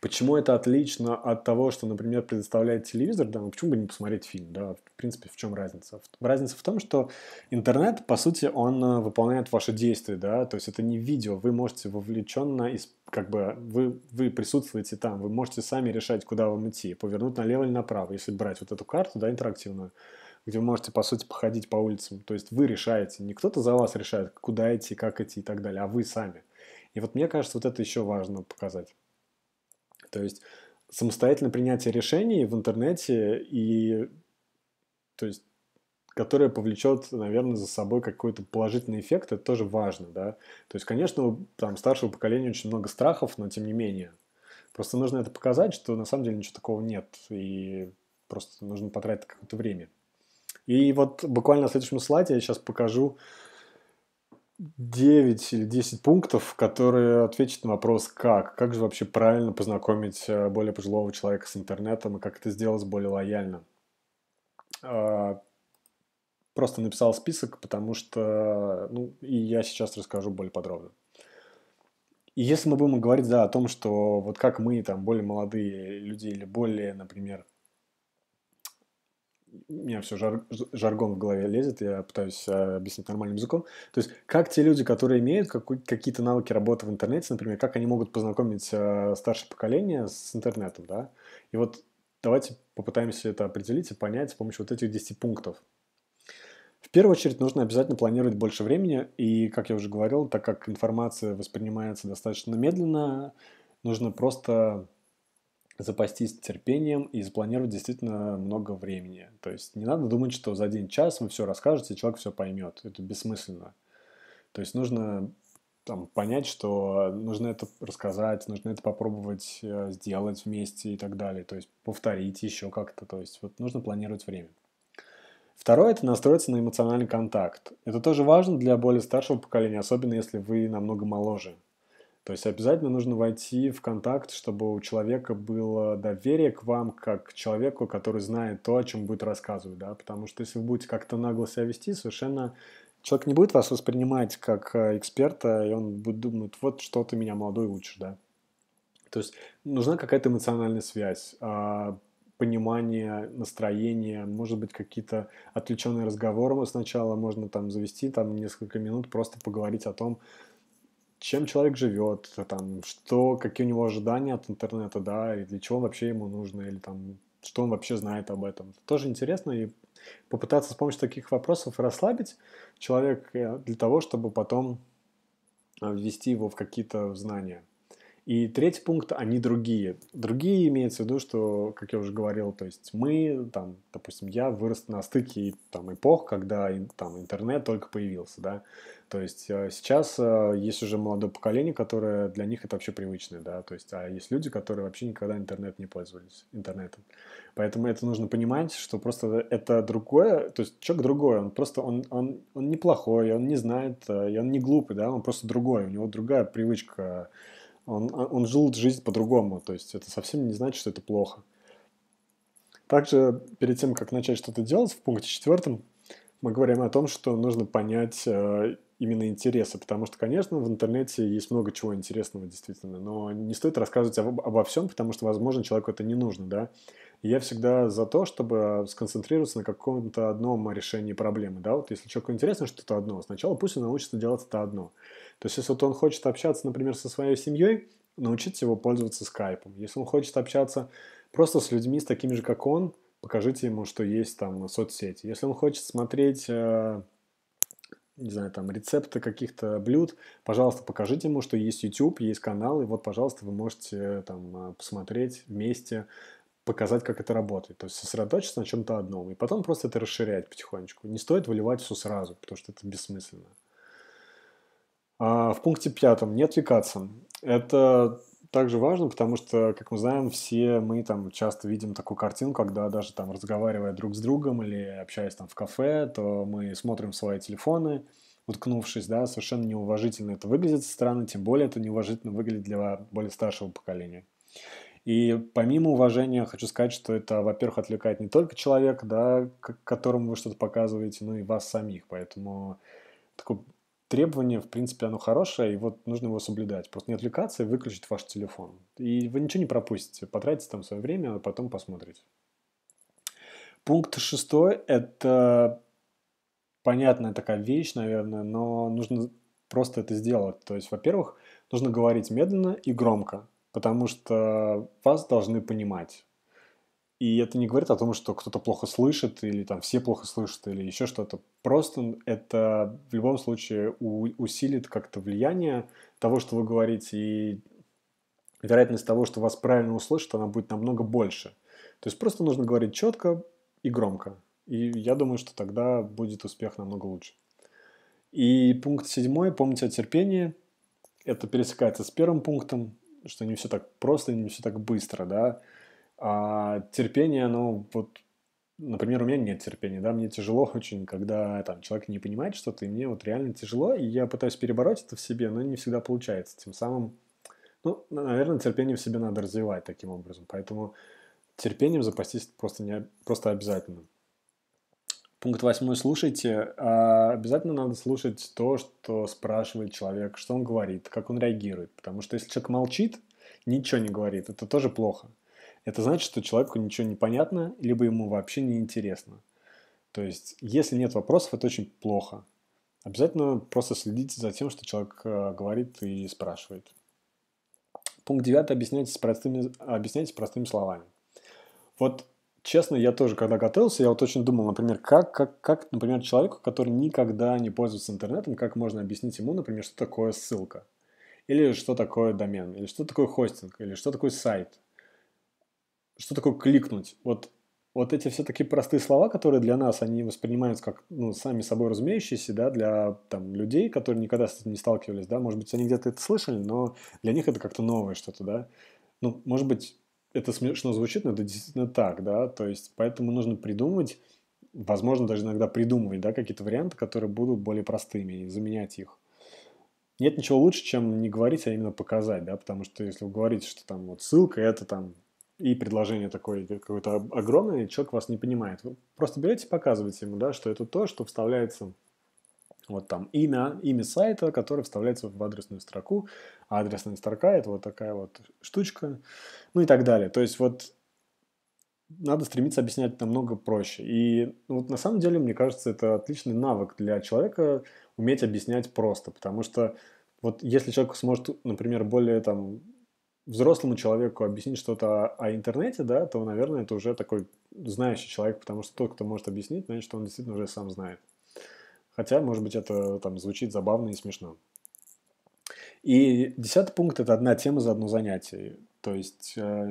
Почему это отлично от того, что, например, предоставляет телевизор, да, ну почему бы не посмотреть фильм, да, в принципе, в чем разница? Разница в том, что интернет, по сути, он э, выполняет ваши действия, да, то есть это не видео, вы можете вовлеченно использовать как бы вы, вы присутствуете там, вы можете сами решать, куда вам идти, повернуть налево или направо, если брать вот эту карту, да, интерактивную, где вы можете, по сути, походить по улицам. То есть вы решаете, не кто-то за вас решает, куда идти, как идти и так далее, а вы сами. И вот мне кажется, вот это еще важно показать. То есть самостоятельное принятие решений в интернете и то есть которое повлечет, наверное, за собой какой-то положительный эффект, это тоже важно, да. То есть, конечно, там старшего поколения очень много страхов, но тем не менее. Просто нужно это показать, что на самом деле ничего такого нет, и просто нужно потратить какое-то время. И вот буквально на следующем слайде я сейчас покажу 9 или 10 пунктов, которые ответят на вопрос «как?». Как же вообще правильно познакомить э, более пожилого человека с интернетом и как это сделать более лояльно. А, просто написал список, потому что, ну, и я сейчас расскажу более подробно. И если мы будем говорить, да, о том, что вот как мы, там, более молодые люди или более, например, у меня все жар, жаргон в голове лезет, я пытаюсь э, объяснить нормальным языком. То есть, как те люди, которые имеют какие-то навыки работы в интернете, например, как они могут познакомить э, старшее поколение с интернетом, да? И вот давайте попытаемся это определить и понять с помощью вот этих 10 пунктов. В первую очередь нужно обязательно планировать больше времени, и, как я уже говорил, так как информация воспринимается достаточно медленно, нужно просто запастись терпением и запланировать действительно много времени. То есть не надо думать, что за один час вы все расскажете, и человек все поймет. Это бессмысленно. То есть нужно там, понять, что нужно это рассказать, нужно это попробовать э, сделать вместе и так далее. То есть повторить еще как-то. То есть вот нужно планировать время. Второе – это настроиться на эмоциональный контакт. Это тоже важно для более старшего поколения, особенно если вы намного моложе. То есть обязательно нужно войти в контакт, чтобы у человека было доверие к вам, как к человеку, который знает то, о чем будет рассказывать. Да? Потому что если вы будете как-то нагло себя вести, совершенно человек не будет вас воспринимать как э, эксперта, и он будет думать, вот что ты меня молодой учишь, да. То есть нужна какая-то эмоциональная связь. А, понимание, настроение, может быть, какие-то отвлеченные разговоры сначала можно там завести, там несколько минут просто поговорить о том, чем человек живет, там, что, какие у него ожидания от интернета, да, и для чего вообще ему нужно, или там, что он вообще знает об этом. тоже интересно, и попытаться с помощью таких вопросов расслабить человека для того, чтобы потом а, ввести его в какие-то знания. И третий пункт, они другие. Другие имеется в виду, что, как я уже говорил, то есть мы, там, допустим, я вырос на стыке там, эпох, когда там, интернет только появился, да. То есть э, сейчас э, есть уже молодое поколение, которое для них это вообще привычное, да. То есть, а есть люди, которые вообще никогда интернет не пользовались, интернетом. Поэтому это нужно понимать, что просто это другое, то есть человек другой, он просто, он, он, он неплохой, он не знает, э, он не глупый, да, он просто другой, у него другая привычка он, а, он жил жизнь по-другому, то есть это совсем не значит, что это плохо. Также перед тем, как начать что-то делать, в пункте четвертом мы говорим о том, что нужно понять э, именно интересы, потому что, конечно, в интернете есть много чего интересного действительно, но не стоит рассказывать об, обо всем, потому что, возможно, человеку это не нужно, да. я всегда за то, чтобы сконцентрироваться на каком-то одном решении проблемы, да. Вот если человеку интересно что-то одно, сначала пусть он научится делать это одно. То есть, если вот он хочет общаться, например, со своей семьей, научите его пользоваться скайпом. Если он хочет общаться просто с людьми, с такими же, как он, покажите ему, что есть там соцсети. Если он хочет смотреть, э, не знаю, там рецепты каких-то блюд, пожалуйста, покажите ему, что есть YouTube, есть канал, и вот, пожалуйста, вы можете э, там э, посмотреть вместе, показать, как это работает. То есть сосредоточиться на чем-то одном, и потом просто это расширять потихонечку. Не стоит выливать все сразу, потому что это бессмысленно. А в пункте пятом не отвлекаться. Это также важно, потому что, как мы знаем, все мы там часто видим такую картину, когда даже там разговаривая друг с другом или общаясь там в кафе, то мы смотрим свои телефоны, уткнувшись, да, совершенно неуважительно это выглядит со стороны, тем более это неуважительно выглядит для более старшего поколения. И помимо уважения хочу сказать, что это, во-первых, отвлекает не только человека, да, к которому вы что-то показываете, но и вас самих. Поэтому такой требование, в принципе, оно хорошее, и вот нужно его соблюдать. Просто не отвлекаться и выключить ваш телефон. И вы ничего не пропустите. Потратите там свое время, а потом посмотрите. Пункт шестой – это понятная такая вещь, наверное, но нужно просто это сделать. То есть, во-первых, нужно говорить медленно и громко, потому что вас должны понимать. И это не говорит о том, что кто-то плохо слышит, или там все плохо слышат, или еще что-то. Просто это в любом случае усилит как-то влияние того, что вы говорите, и вероятность того, что вас правильно услышат, она будет намного больше. То есть просто нужно говорить четко и громко. И я думаю, что тогда будет успех намного лучше. И пункт седьмой, помните о терпении. Это пересекается с первым пунктом, что не все так просто, не все так быстро, да а терпение, ну, вот, например, у меня нет терпения, да, мне тяжело очень, когда там человек не понимает что-то, и мне вот реально тяжело, и я пытаюсь перебороть это в себе, но не всегда получается. Тем самым, ну, наверное, терпение в себе надо развивать таким образом. Поэтому терпением запастись просто, не, просто обязательно. Пункт восьмой. Слушайте. А обязательно надо слушать то, что спрашивает человек, что он говорит, как он реагирует. Потому что если человек молчит, ничего не говорит, это тоже плохо это значит, что человеку ничего не понятно, либо ему вообще не интересно. То есть, если нет вопросов, это очень плохо. Обязательно просто следите за тем, что человек э, говорит и спрашивает. Пункт девятый: 9. с простыми, объясняйтесь простыми словами. Вот честно, я тоже, когда готовился, я вот очень думал, например, как, как, как, например, человеку, который никогда не пользуется интернетом, как можно объяснить ему, например, что такое ссылка, или что такое домен, или что такое хостинг, или что такое сайт, что такое кликнуть? Вот, вот эти все такие простые слова, которые для нас, они воспринимаются как ну, сами собой разумеющиеся, да, для там, людей, которые никогда с этим не сталкивались, да, может быть, они где-то это слышали, но для них это как-то новое что-то, да. Ну, может быть, это смешно звучит, но это действительно так, да, то есть поэтому нужно придумать, возможно, даже иногда придумывать, да, какие-то варианты, которые будут более простыми и заменять их. Нет ничего лучше, чем не говорить, а именно показать, да, потому что если вы говорите, что там вот ссылка, это там и предложение такое какое-то огромное, и человек вас не понимает. Вы просто берете и показываете ему, да, что это то, что вставляется вот там имя, имя сайта, которое вставляется в адресную строку, а адресная строка это вот такая вот штучка, ну и так далее. То есть вот надо стремиться объяснять намного проще. И вот на самом деле, мне кажется, это отличный навык для человека уметь объяснять просто, потому что вот если человек сможет, например, более там взрослому человеку объяснить что-то о интернете, да, то, наверное, это уже такой знающий человек, потому что тот, кто может объяснить, значит, он действительно уже сам знает. Хотя, может быть, это там звучит забавно и смешно. И десятый пункт – это одна тема за одно занятие. То есть э,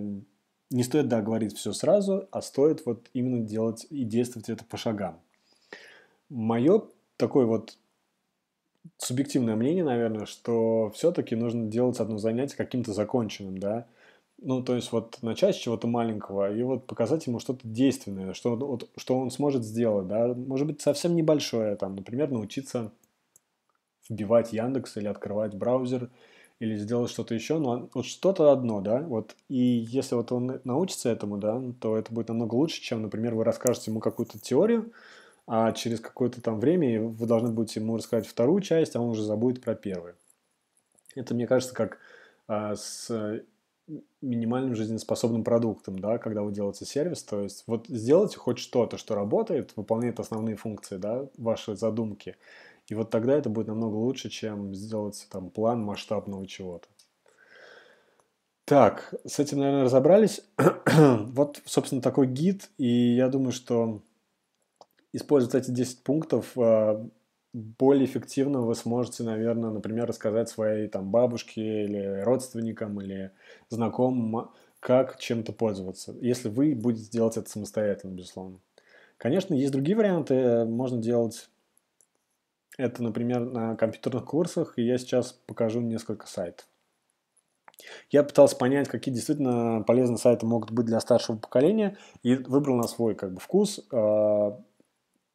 не стоит, да, говорить все сразу, а стоит вот именно делать и действовать это по шагам. Мое такое вот субъективное мнение, наверное, что все-таки нужно делать одно занятие каким-то законченным, да. Ну, то есть вот начать с чего-то маленького и вот показать ему что-то действенное, что, вот, что он сможет сделать, да. Может быть, совсем небольшое, там, например, научиться вбивать Яндекс или открывать браузер, или сделать что-то еще, но вот что-то одно, да, вот, и если вот он научится этому, да, то это будет намного лучше, чем, например, вы расскажете ему какую-то теорию, а через какое-то там время вы должны будете ему рассказать вторую часть, а он уже забудет про первую. Это, мне кажется, как а, с э, минимальным жизнеспособным продуктом, да, когда вы делаете сервис, то есть вот сделайте хоть что-то, что работает, выполняет основные функции, да, ваши задумки, и вот тогда это будет намного лучше, чем сделать там план масштабного чего-то. Так, с этим, наверное, разобрались. вот, собственно, такой гид, и я думаю, что Используя эти 10 пунктов, э, более эффективно вы сможете, наверное, например, рассказать своей там, бабушке или родственникам или знакомым, как чем-то пользоваться, если вы будете делать это самостоятельно, безусловно. Конечно, есть другие варианты, э, можно делать это, например, на компьютерных курсах, и я сейчас покажу несколько сайтов. Я пытался понять, какие действительно полезные сайты могут быть для старшего поколения, и выбрал на свой как бы, вкус э,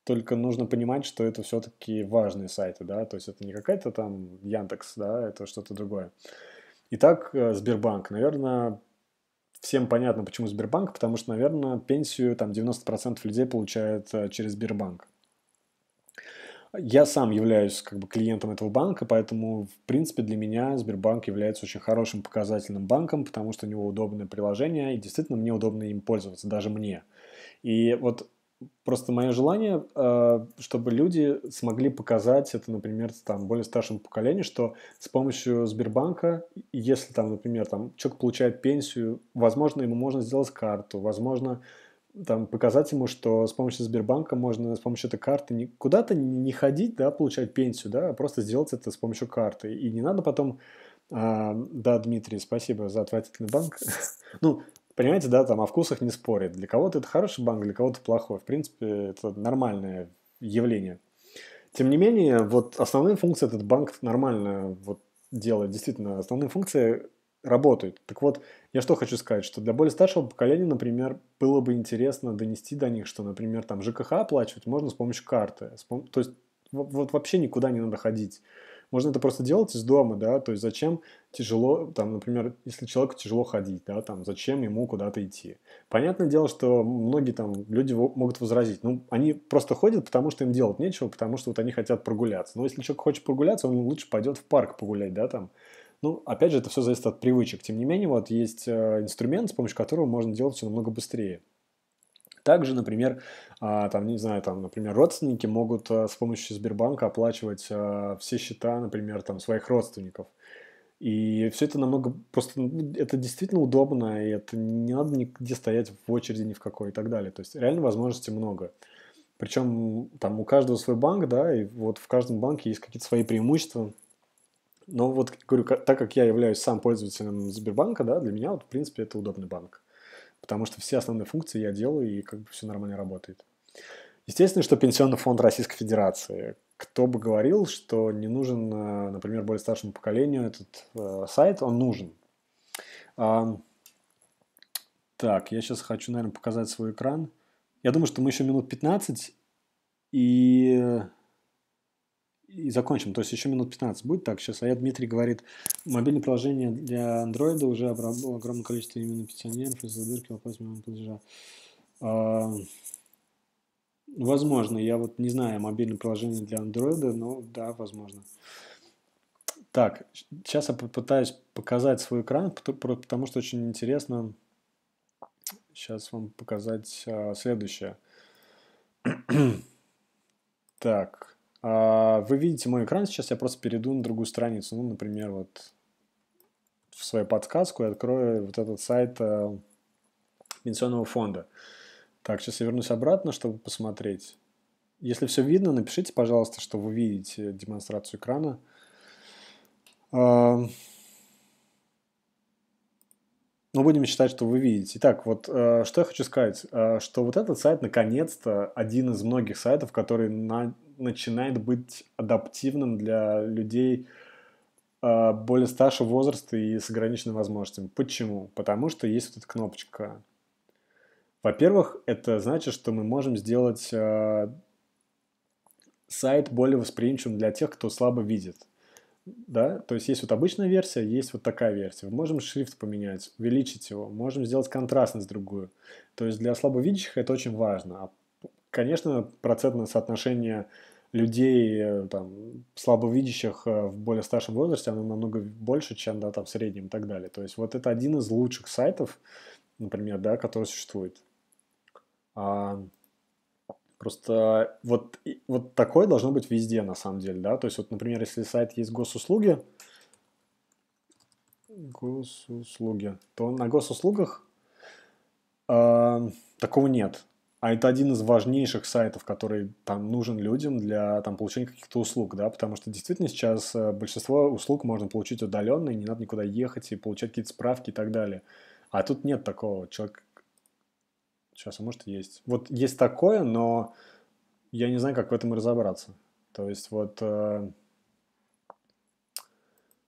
только нужно понимать, что это все-таки важные сайты, да, то есть это не какая-то там Яндекс, да, это что-то другое. Итак, э, Сбербанк, наверное, всем понятно, почему Сбербанк, потому что, наверное, пенсию там 90% людей получают э, через Сбербанк. Я сам являюсь как бы клиентом этого банка, поэтому, в принципе, для меня Сбербанк является очень хорошим показательным банком, потому что у него удобное приложение, и действительно мне удобно им пользоваться, даже мне. И вот просто мое желание, э, чтобы люди смогли показать это, например, там, более старшему поколению, что с помощью Сбербанка, если там, например, там, человек получает пенсию, возможно, ему можно сделать карту, возможно, там, показать ему, что с помощью Сбербанка можно с помощью этой карты не, куда-то не ходить, да, получать пенсию, да, а просто сделать это с помощью карты. И не надо потом а, да, Дмитрий, спасибо за ответительный банк. ну, понимаете, да, там о вкусах не спорят. Для кого-то это хороший банк, для кого-то плохой. В принципе, это нормальное явление. Тем не менее, вот основные функции этот банк нормально вот делает. Действительно, основные функции работают. Так вот, я что хочу сказать, что для более старшего поколения, например, было бы интересно донести до них, что, например, там ЖКХ оплачивать можно с помощью карты. То есть вот вообще никуда не надо ходить. Можно это просто делать из дома, да, то есть зачем тяжело, там, например, если человеку тяжело ходить, да, там, зачем ему куда-то идти. Понятное дело, что многие там люди могут возразить, ну, они просто ходят, потому что им делать нечего, потому что вот они хотят прогуляться. Но если человек хочет прогуляться, он лучше пойдет в парк погулять, да, там. Ну, опять же, это все зависит от привычек. Тем не менее, вот есть э, инструмент, с помощью которого можно делать все намного быстрее. Также, например, а, там, не знаю, там, например, родственники могут а, с помощью Сбербанка оплачивать а, все счета, например, там, своих родственников. И все это намного просто, ну, это действительно удобно, и это не надо нигде стоять в очереди ни в какой и так далее. То есть реально возможностей много. Причем там у каждого свой банк, да, и вот в каждом банке есть какие-то свои преимущества. Но вот, говорю, так как я являюсь сам пользователем Сбербанка, да, для меня вот, в принципе, это удобный банк потому что все основные функции я делаю, и как бы все нормально работает. Естественно, что пенсионный фонд Российской Федерации. Кто бы говорил, что не нужен, э, например, более старшему поколению этот э, сайт, он нужен. А, так, я сейчас хочу, наверное, показать свой экран. Я думаю, что мы еще минут 15, и и закончим. То есть еще минут 15 будет так сейчас. А я Дмитрий говорит, мобильное приложение для Андроида уже обработало огромное количество именно пенсионеров из-за дырки вопрос платежа. А, возможно, я вот не знаю мобильное приложение для Андроида, но да, возможно. Так, сейчас я попытаюсь показать свой экран, потому что очень интересно сейчас вам показать а, следующее. так, а, вы видите мой экран сейчас, я просто перейду на другую страницу. Ну, например, вот в свою подсказку и открою вот этот сайт э, пенсионного фонда. Так, сейчас я вернусь обратно, чтобы посмотреть. Если все видно, напишите, пожалуйста, что вы видите демонстрацию экрана. Но будем считать, что вы видите. Итак, вот э, что я хочу сказать, э, что вот этот сайт наконец-то один из многих сайтов, который на, начинает быть адаптивным для людей э, более старшего возраста и с ограниченными возможностями. Почему? Потому что есть вот эта кнопочка. Во-первых, это значит, что мы можем сделать э, сайт более восприимчивым для тех, кто слабо видит да, то есть есть вот обычная версия, есть вот такая версия. Мы можем шрифт поменять, увеличить его, можем сделать контрастность другую. То есть для слабовидящих это очень важно. А, конечно, процентное соотношение людей э, там, слабовидящих э, в более старшем возрасте, оно намного больше, чем да, там, в среднем и так далее. То есть вот это один из лучших сайтов, например, да, который существует. А, Просто вот, вот такое должно быть везде, на самом деле, да. То есть, вот, например, если сайт есть госуслуги, госуслуги, то на госуслугах э, такого нет. А это один из важнейших сайтов, который там нужен людям для там, получения каких-то услуг, да, потому что действительно сейчас э, большинство услуг можно получить удаленно, и не надо никуда ехать и получать какие-то справки и так далее. А тут нет такого. Человек Сейчас, а может, есть. Вот есть такое, но я не знаю, как в этом разобраться. То есть вот... Э,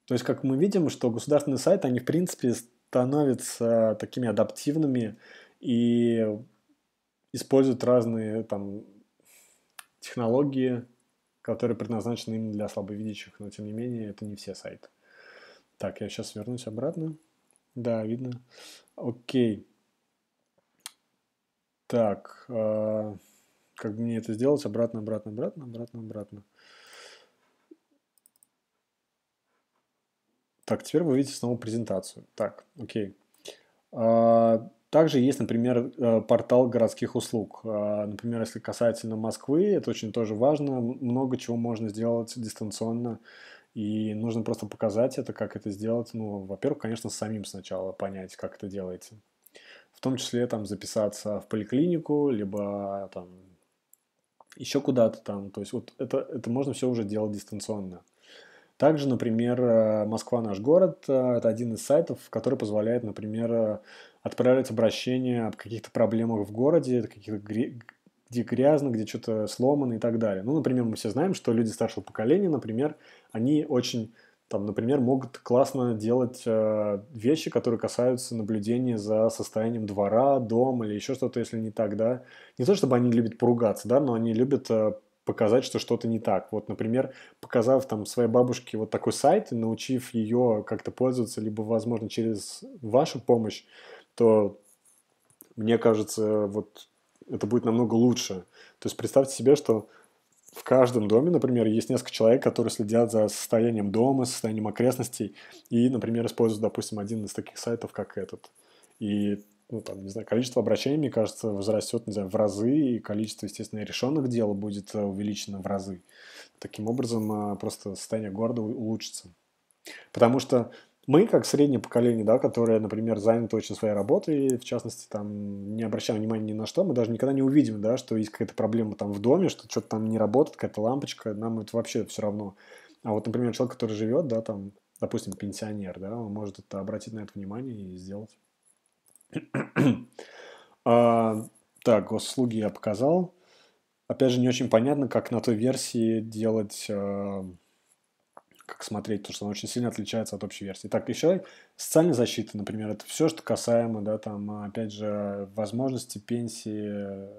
то есть, как мы видим, что государственные сайты, они, в принципе, становятся такими адаптивными и используют разные там технологии, которые предназначены именно для слабовидящих, но, тем не менее, это не все сайты. Так, я сейчас вернусь обратно. Да, видно. Окей. Так, э, как мне это сделать? Обратно, обратно, обратно, обратно, обратно. Так, теперь вы видите снова презентацию. Так, окей. Э, также есть, например, э, портал городских услуг. А, например, если касательно Москвы, это очень тоже важно. Много чего можно сделать дистанционно. И нужно просто показать это, как это сделать. Ну, во-первых, конечно, самим сначала понять, как это делается том числе там записаться в поликлинику, либо там еще куда-то там. То есть вот это, это можно все уже делать дистанционно. Также, например, э, «Москва – наш город» – это один из сайтов, который позволяет, например, э, отправлять обращения об каких-то проблемах в городе, каких-то где грязно, где что-то сломано и так далее. Ну, например, мы все знаем, что люди старшего поколения, например, они очень там, например, могут классно делать э, вещи, которые касаются наблюдения за состоянием двора, дома или еще что-то, если не так, да. Не то, чтобы они любят поругаться, да, но они любят э, показать, что что-то не так. Вот, например, показав там своей бабушке вот такой сайт, научив ее как-то пользоваться, либо, возможно, через вашу помощь, то, мне кажется, вот это будет намного лучше. То есть представьте себе, что в каждом доме, например, есть несколько человек, которые следят за состоянием дома, состоянием окрестностей, и, например, используют, допустим, один из таких сайтов, как этот. И, ну, там, не знаю, количество обращений, мне кажется, возрастет, не знаю, в разы, и количество, естественно, решенных дел будет э, увеличено в разы. Таким образом, э, просто состояние города улучшится. Потому что мы, как среднее поколение, да, которое, например, занято очень своей работой, в частности, там, не обращая внимания ни на что, мы даже никогда не увидим, да, что есть какая-то проблема там в доме, что что-то там не работает, какая-то лампочка, нам это вообще все равно. А вот, например, человек, который живет, да, там, допустим, пенсионер, да, он может это обратить на это внимание и сделать. а, так, госуслуги я показал. Опять же, не очень понятно, как на той версии делать а, как смотреть, потому что она очень сильно отличается от общей версии. Так, еще социальная защита, например, это все, что касаемо, да, там, опять же, возможности пенсии э,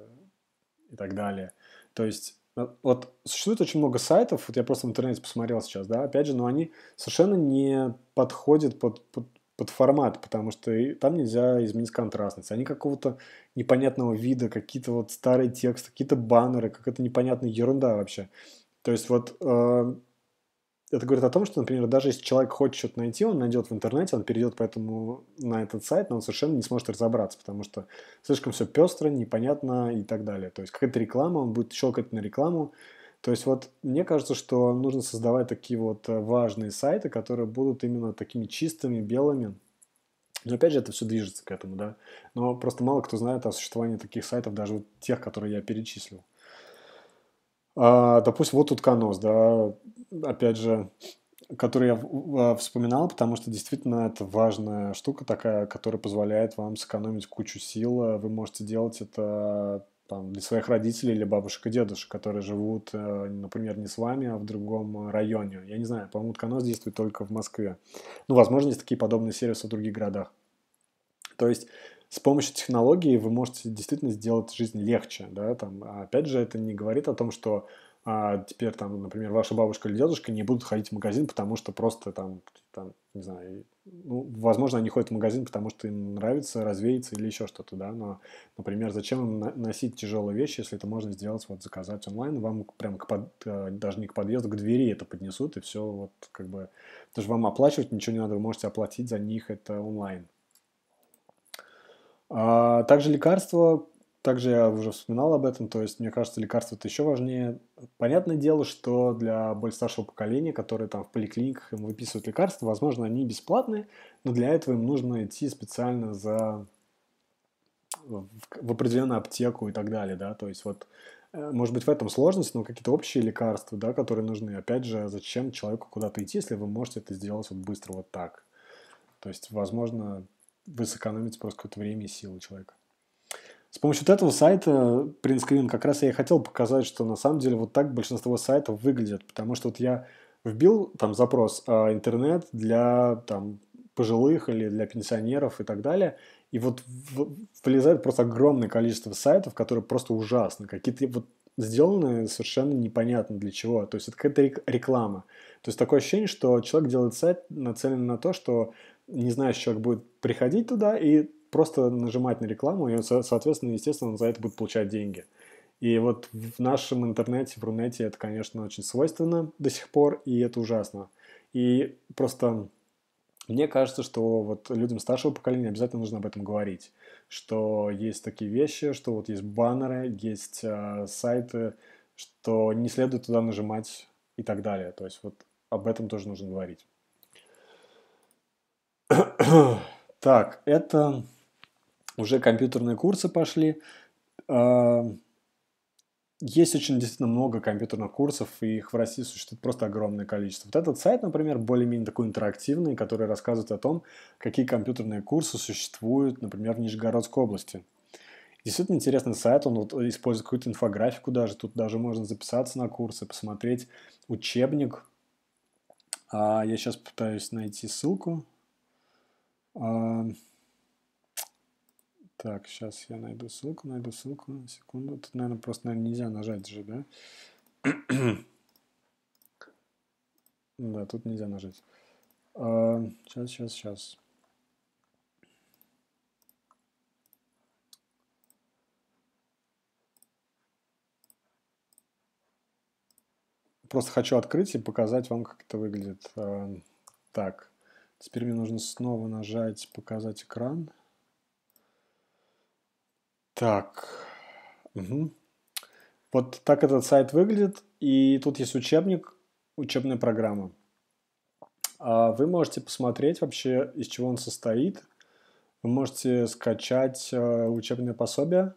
и так далее. То есть э, вот существует очень много сайтов, вот я просто в интернете посмотрел сейчас, да, опять же, но они совершенно не подходят под, под, под формат, потому что там нельзя изменить контрастность. Они какого-то непонятного вида, какие-то вот старые тексты, какие-то баннеры, какая-то непонятная ерунда вообще. То есть вот э, это говорит о том, что, например, даже если человек хочет что-то найти, он найдет в интернете, он перейдет поэтому на этот сайт, но он совершенно не сможет разобраться, потому что слишком все пестро, непонятно и так далее. То есть какая-то реклама, он будет щелкать на рекламу. То есть вот мне кажется, что нужно создавать такие вот э, важные сайты, которые будут именно такими чистыми, белыми. Но опять же, это все движется к этому, да. Но просто мало кто знает о существовании таких сайтов, даже вот тех, которые я перечислил. А, допустим, вот утконос, да, опять же, который я а, вспоминал, потому что действительно это важная штука такая, которая позволяет вам сэкономить кучу сил. А, вы можете делать это там, для своих родителей или бабушек и дедушек, которые живут, э, например, не с вами, а в другом районе. Я не знаю, по-моему, утконос действует только в Москве. Ну, возможно, есть такие подобные сервисы в других городах. То есть с помощью технологии вы можете действительно сделать жизнь легче, да, там, а опять же, это не говорит о том, что а, теперь там, например, ваша бабушка или дедушка не будут ходить в магазин, потому что просто там, там не знаю, ну, возможно, они ходят в магазин, потому что им нравится развеяться или еще что-то, да, но, например, зачем им носить тяжелые вещи, если это можно сделать, вот, заказать онлайн, вам прям к под, э, даже не к подъезду, к двери это поднесут, и все, вот, как бы, даже вам оплачивать ничего не надо, вы можете оплатить за них это онлайн. А, также лекарства, также я уже вспоминал об этом, то есть, мне кажется, лекарства это еще важнее. Понятное дело, что для более старшего поколения, которые там в поликлиниках им выписывают лекарства, возможно, они бесплатные, но для этого им нужно идти специально за в определенную аптеку и так далее, да, то есть вот э, может быть, в этом сложность, но какие-то общие лекарства, да, которые нужны. Опять же, зачем человеку куда-то идти, если вы можете это сделать вот быстро вот так? То есть, возможно, вы сэкономите просто какое-то время и силы человека. С помощью вот этого сайта принтскрин как раз я и хотел показать, что на самом деле вот так большинство сайтов выглядят, потому что вот я вбил там запрос а, интернет для там пожилых или для пенсионеров и так далее, и вот вылезает просто огромное количество сайтов, которые просто ужасны, какие-то вот сделаны совершенно непонятно для чего. То есть это какая-то реклама. То есть такое ощущение, что человек делает сайт, нацелен на то, что не знаешь, человек будет приходить туда и просто нажимать на рекламу, и, соответственно, естественно, он за это будет получать деньги. И вот в нашем интернете, в Рунете это, конечно, очень свойственно до сих пор, и это ужасно. И просто мне кажется, что вот людям старшего поколения обязательно нужно об этом говорить, что есть такие вещи, что вот есть баннеры, есть э, сайты, что не следует туда нажимать и так далее. То есть вот об этом тоже нужно говорить. Так, это уже компьютерные курсы пошли. А, есть очень действительно много компьютерных курсов, и их в России существует просто огромное количество. Вот этот сайт, например, более-менее такой интерактивный, который рассказывает о том, какие компьютерные курсы существуют, например, в Нижегородской области. Действительно интересный сайт, он вот использует какую-то инфографику даже, тут даже можно записаться на курсы, посмотреть учебник. А я сейчас пытаюсь найти ссылку, так, сейчас я найду ссылку, найду ссылку, секунду. Тут, наверное, просто, наверное, нельзя нажать же, да? да, тут нельзя нажать. Сейчас, сейчас, сейчас. Просто хочу открыть и показать вам, как это выглядит. Так. Теперь мне нужно снова нажать «Показать экран». Так. Угу. Вот так этот сайт выглядит. И тут есть учебник, учебная программа. А вы можете посмотреть вообще, из чего он состоит. Вы можете скачать э, учебное пособие.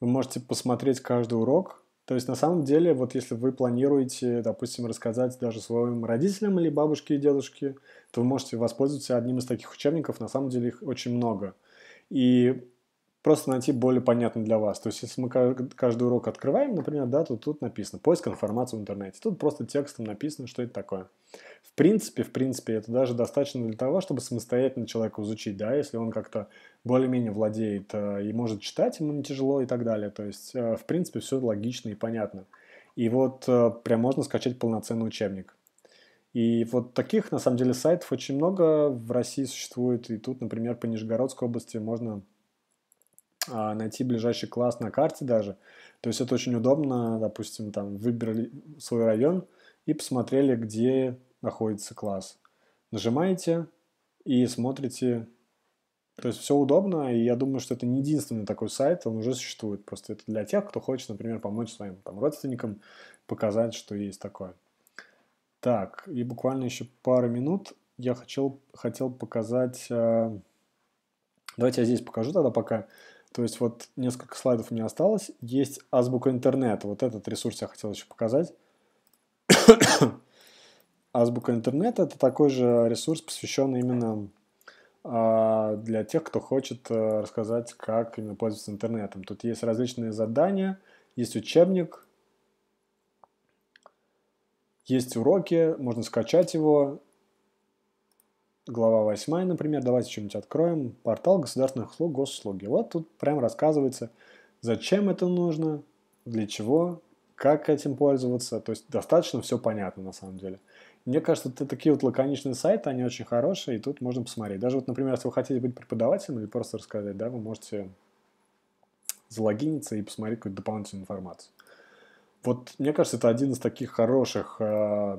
Вы можете посмотреть каждый урок – то есть на самом деле, вот если вы планируете, допустим, рассказать даже своим родителям или бабушке и дедушке, то вы можете воспользоваться одним из таких учебников, на самом деле их очень много. И просто найти более понятный для вас. То есть, если мы каждый урок открываем, например, да, то тут написано «Поиск информации в интернете». Тут просто текстом написано, что это такое. В принципе, в принципе, это даже достаточно для того, чтобы самостоятельно человека изучить, да, если он как-то более-менее владеет э, и может читать, ему не тяжело и так далее. То есть, э, в принципе, все логично и понятно. И вот э, прям можно скачать полноценный учебник. И вот таких, на самом деле, сайтов очень много в России существует. И тут, например, по Нижегородской области можно а, найти ближайший класс на карте даже. То есть это очень удобно, допустим, там выбрали свой район и посмотрели, где находится класс. Нажимаете и смотрите. То есть все удобно, и я думаю, что это не единственный такой сайт, он уже существует. Просто это для тех, кто хочет, например, помочь своим там, родственникам, показать, что есть такое. Так, и буквально еще пару минут я хотел, хотел показать... Э, давайте я здесь покажу тогда пока. То есть вот несколько слайдов у меня осталось. Есть азбука интернета. Вот этот ресурс я хотел еще показать. азбука интернета – это такой же ресурс, посвященный именно э, для тех, кто хочет э, рассказать, как именно пользоваться интернетом. Тут есть различные задания, есть учебник, есть уроки, можно скачать его, глава 8, например, давайте что-нибудь откроем, портал государственных услуг, госуслуги. Вот тут прям рассказывается, зачем это нужно, для чего, как этим пользоваться. То есть достаточно все понятно на самом деле. Мне кажется, это такие вот лаконичные сайты, они очень хорошие, и тут можно посмотреть. Даже вот, например, если вы хотите быть преподавателем или просто рассказать, да, вы можете залогиниться и посмотреть какую-то дополнительную информацию. Вот, мне кажется, это один из таких хороших э,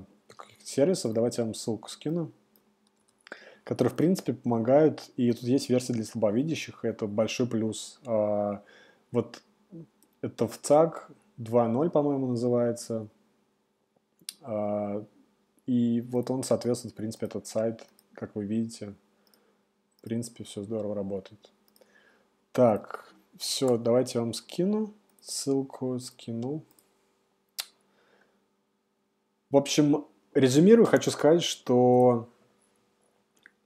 сервисов. Давайте я вам ссылку скину которые, в принципе, помогают. И тут есть версия для слабовидящих, это большой плюс. А, вот это в ЦАГ 2.0, по-моему, называется. А, и вот он соответствует, в принципе, этот сайт, как вы видите. В принципе, все здорово работает. Так, все, давайте я вам скину. Ссылку скину. В общем, резюмирую, хочу сказать, что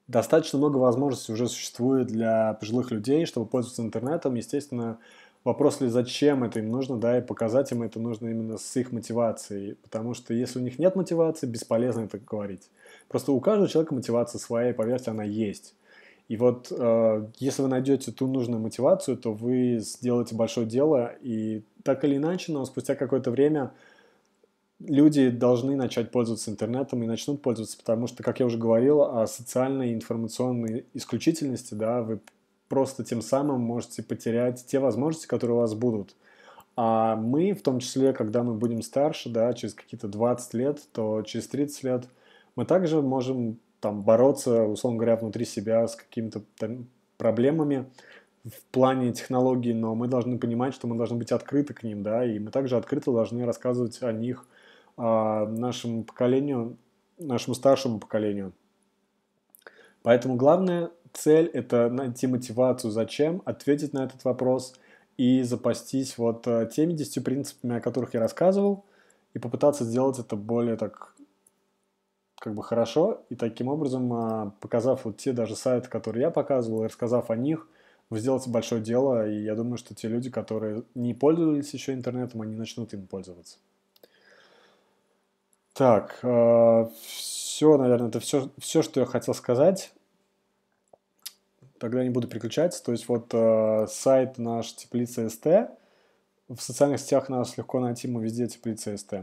достаточно много возможностей уже существует для пожилых людей, чтобы пользоваться интернетом. Естественно, вопрос ли, зачем это им нужно, да, и показать им это нужно именно с их мотивацией. Потому что если у них нет мотивации, бесполезно это говорить. Просто у каждого человека мотивация своя, и поверьте, она есть. И вот э, если вы найдете ту нужную мотивацию, то вы сделаете большое дело, и так или иначе, но спустя какое-то время люди должны начать пользоваться интернетом и начнут пользоваться, потому что, как я уже говорил, о социальной и информационной исключительности, да, вы просто тем самым можете потерять те возможности, которые у вас будут. А мы, в том числе, когда мы будем старше, да, через какие-то 20 лет, то через 30 лет мы также можем там бороться, условно говоря, внутри себя с какими-то проблемами, в плане технологий, но мы должны понимать, что мы должны быть открыты к ним, да, и мы также открыто должны рассказывать о них а, нашему поколению, нашему старшему поколению. Поэтому главная цель – это найти мотивацию, зачем, ответить на этот вопрос и запастись вот э, теми 10 принципами, о которых я рассказывал, и попытаться сделать это более так как бы хорошо, и таким образом, а, показав вот те даже сайты, которые я показывал, и рассказав о них, вы сделаете большое дело, и я думаю, что те люди, которые не пользовались еще интернетом, они начнут им пользоваться. Так, э, все, наверное, это все, все, что я хотел сказать. Тогда не буду переключаться. То есть вот э, сайт наш Теплица СТ. В социальных сетях нас легко найти, мы везде Теплица СТ.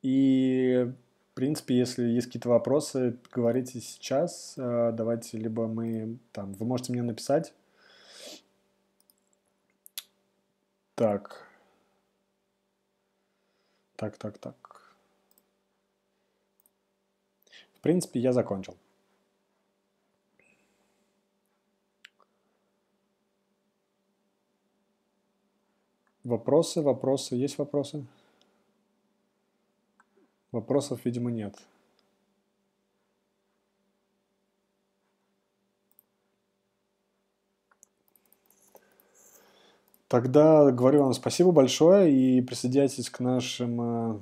И, в принципе, если есть какие-то вопросы, говорите сейчас. Э, давайте, либо мы там, вы можете мне написать. Так. Так, так, так. В принципе, я закончил. Вопросы, вопросы, есть вопросы? Вопросов, видимо, нет. Тогда говорю вам спасибо большое и присоединяйтесь к нашим э,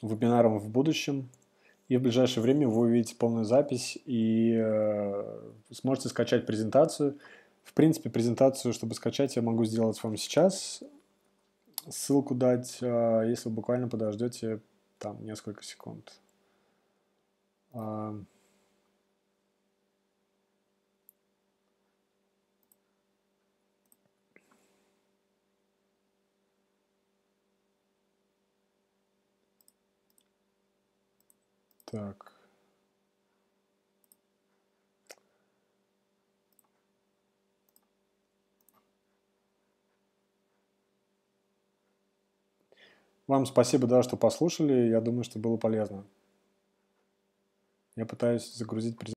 вебинарам в будущем. И в ближайшее время вы увидите полную запись и э, сможете скачать презентацию. В принципе, презентацию, чтобы скачать, я могу сделать вам сейчас. Ссылку дать, э, если буквально подождете там несколько секунд. Э, Так. Вам спасибо, да, что послушали. Я думаю, что было полезно. Я пытаюсь загрузить презентацию.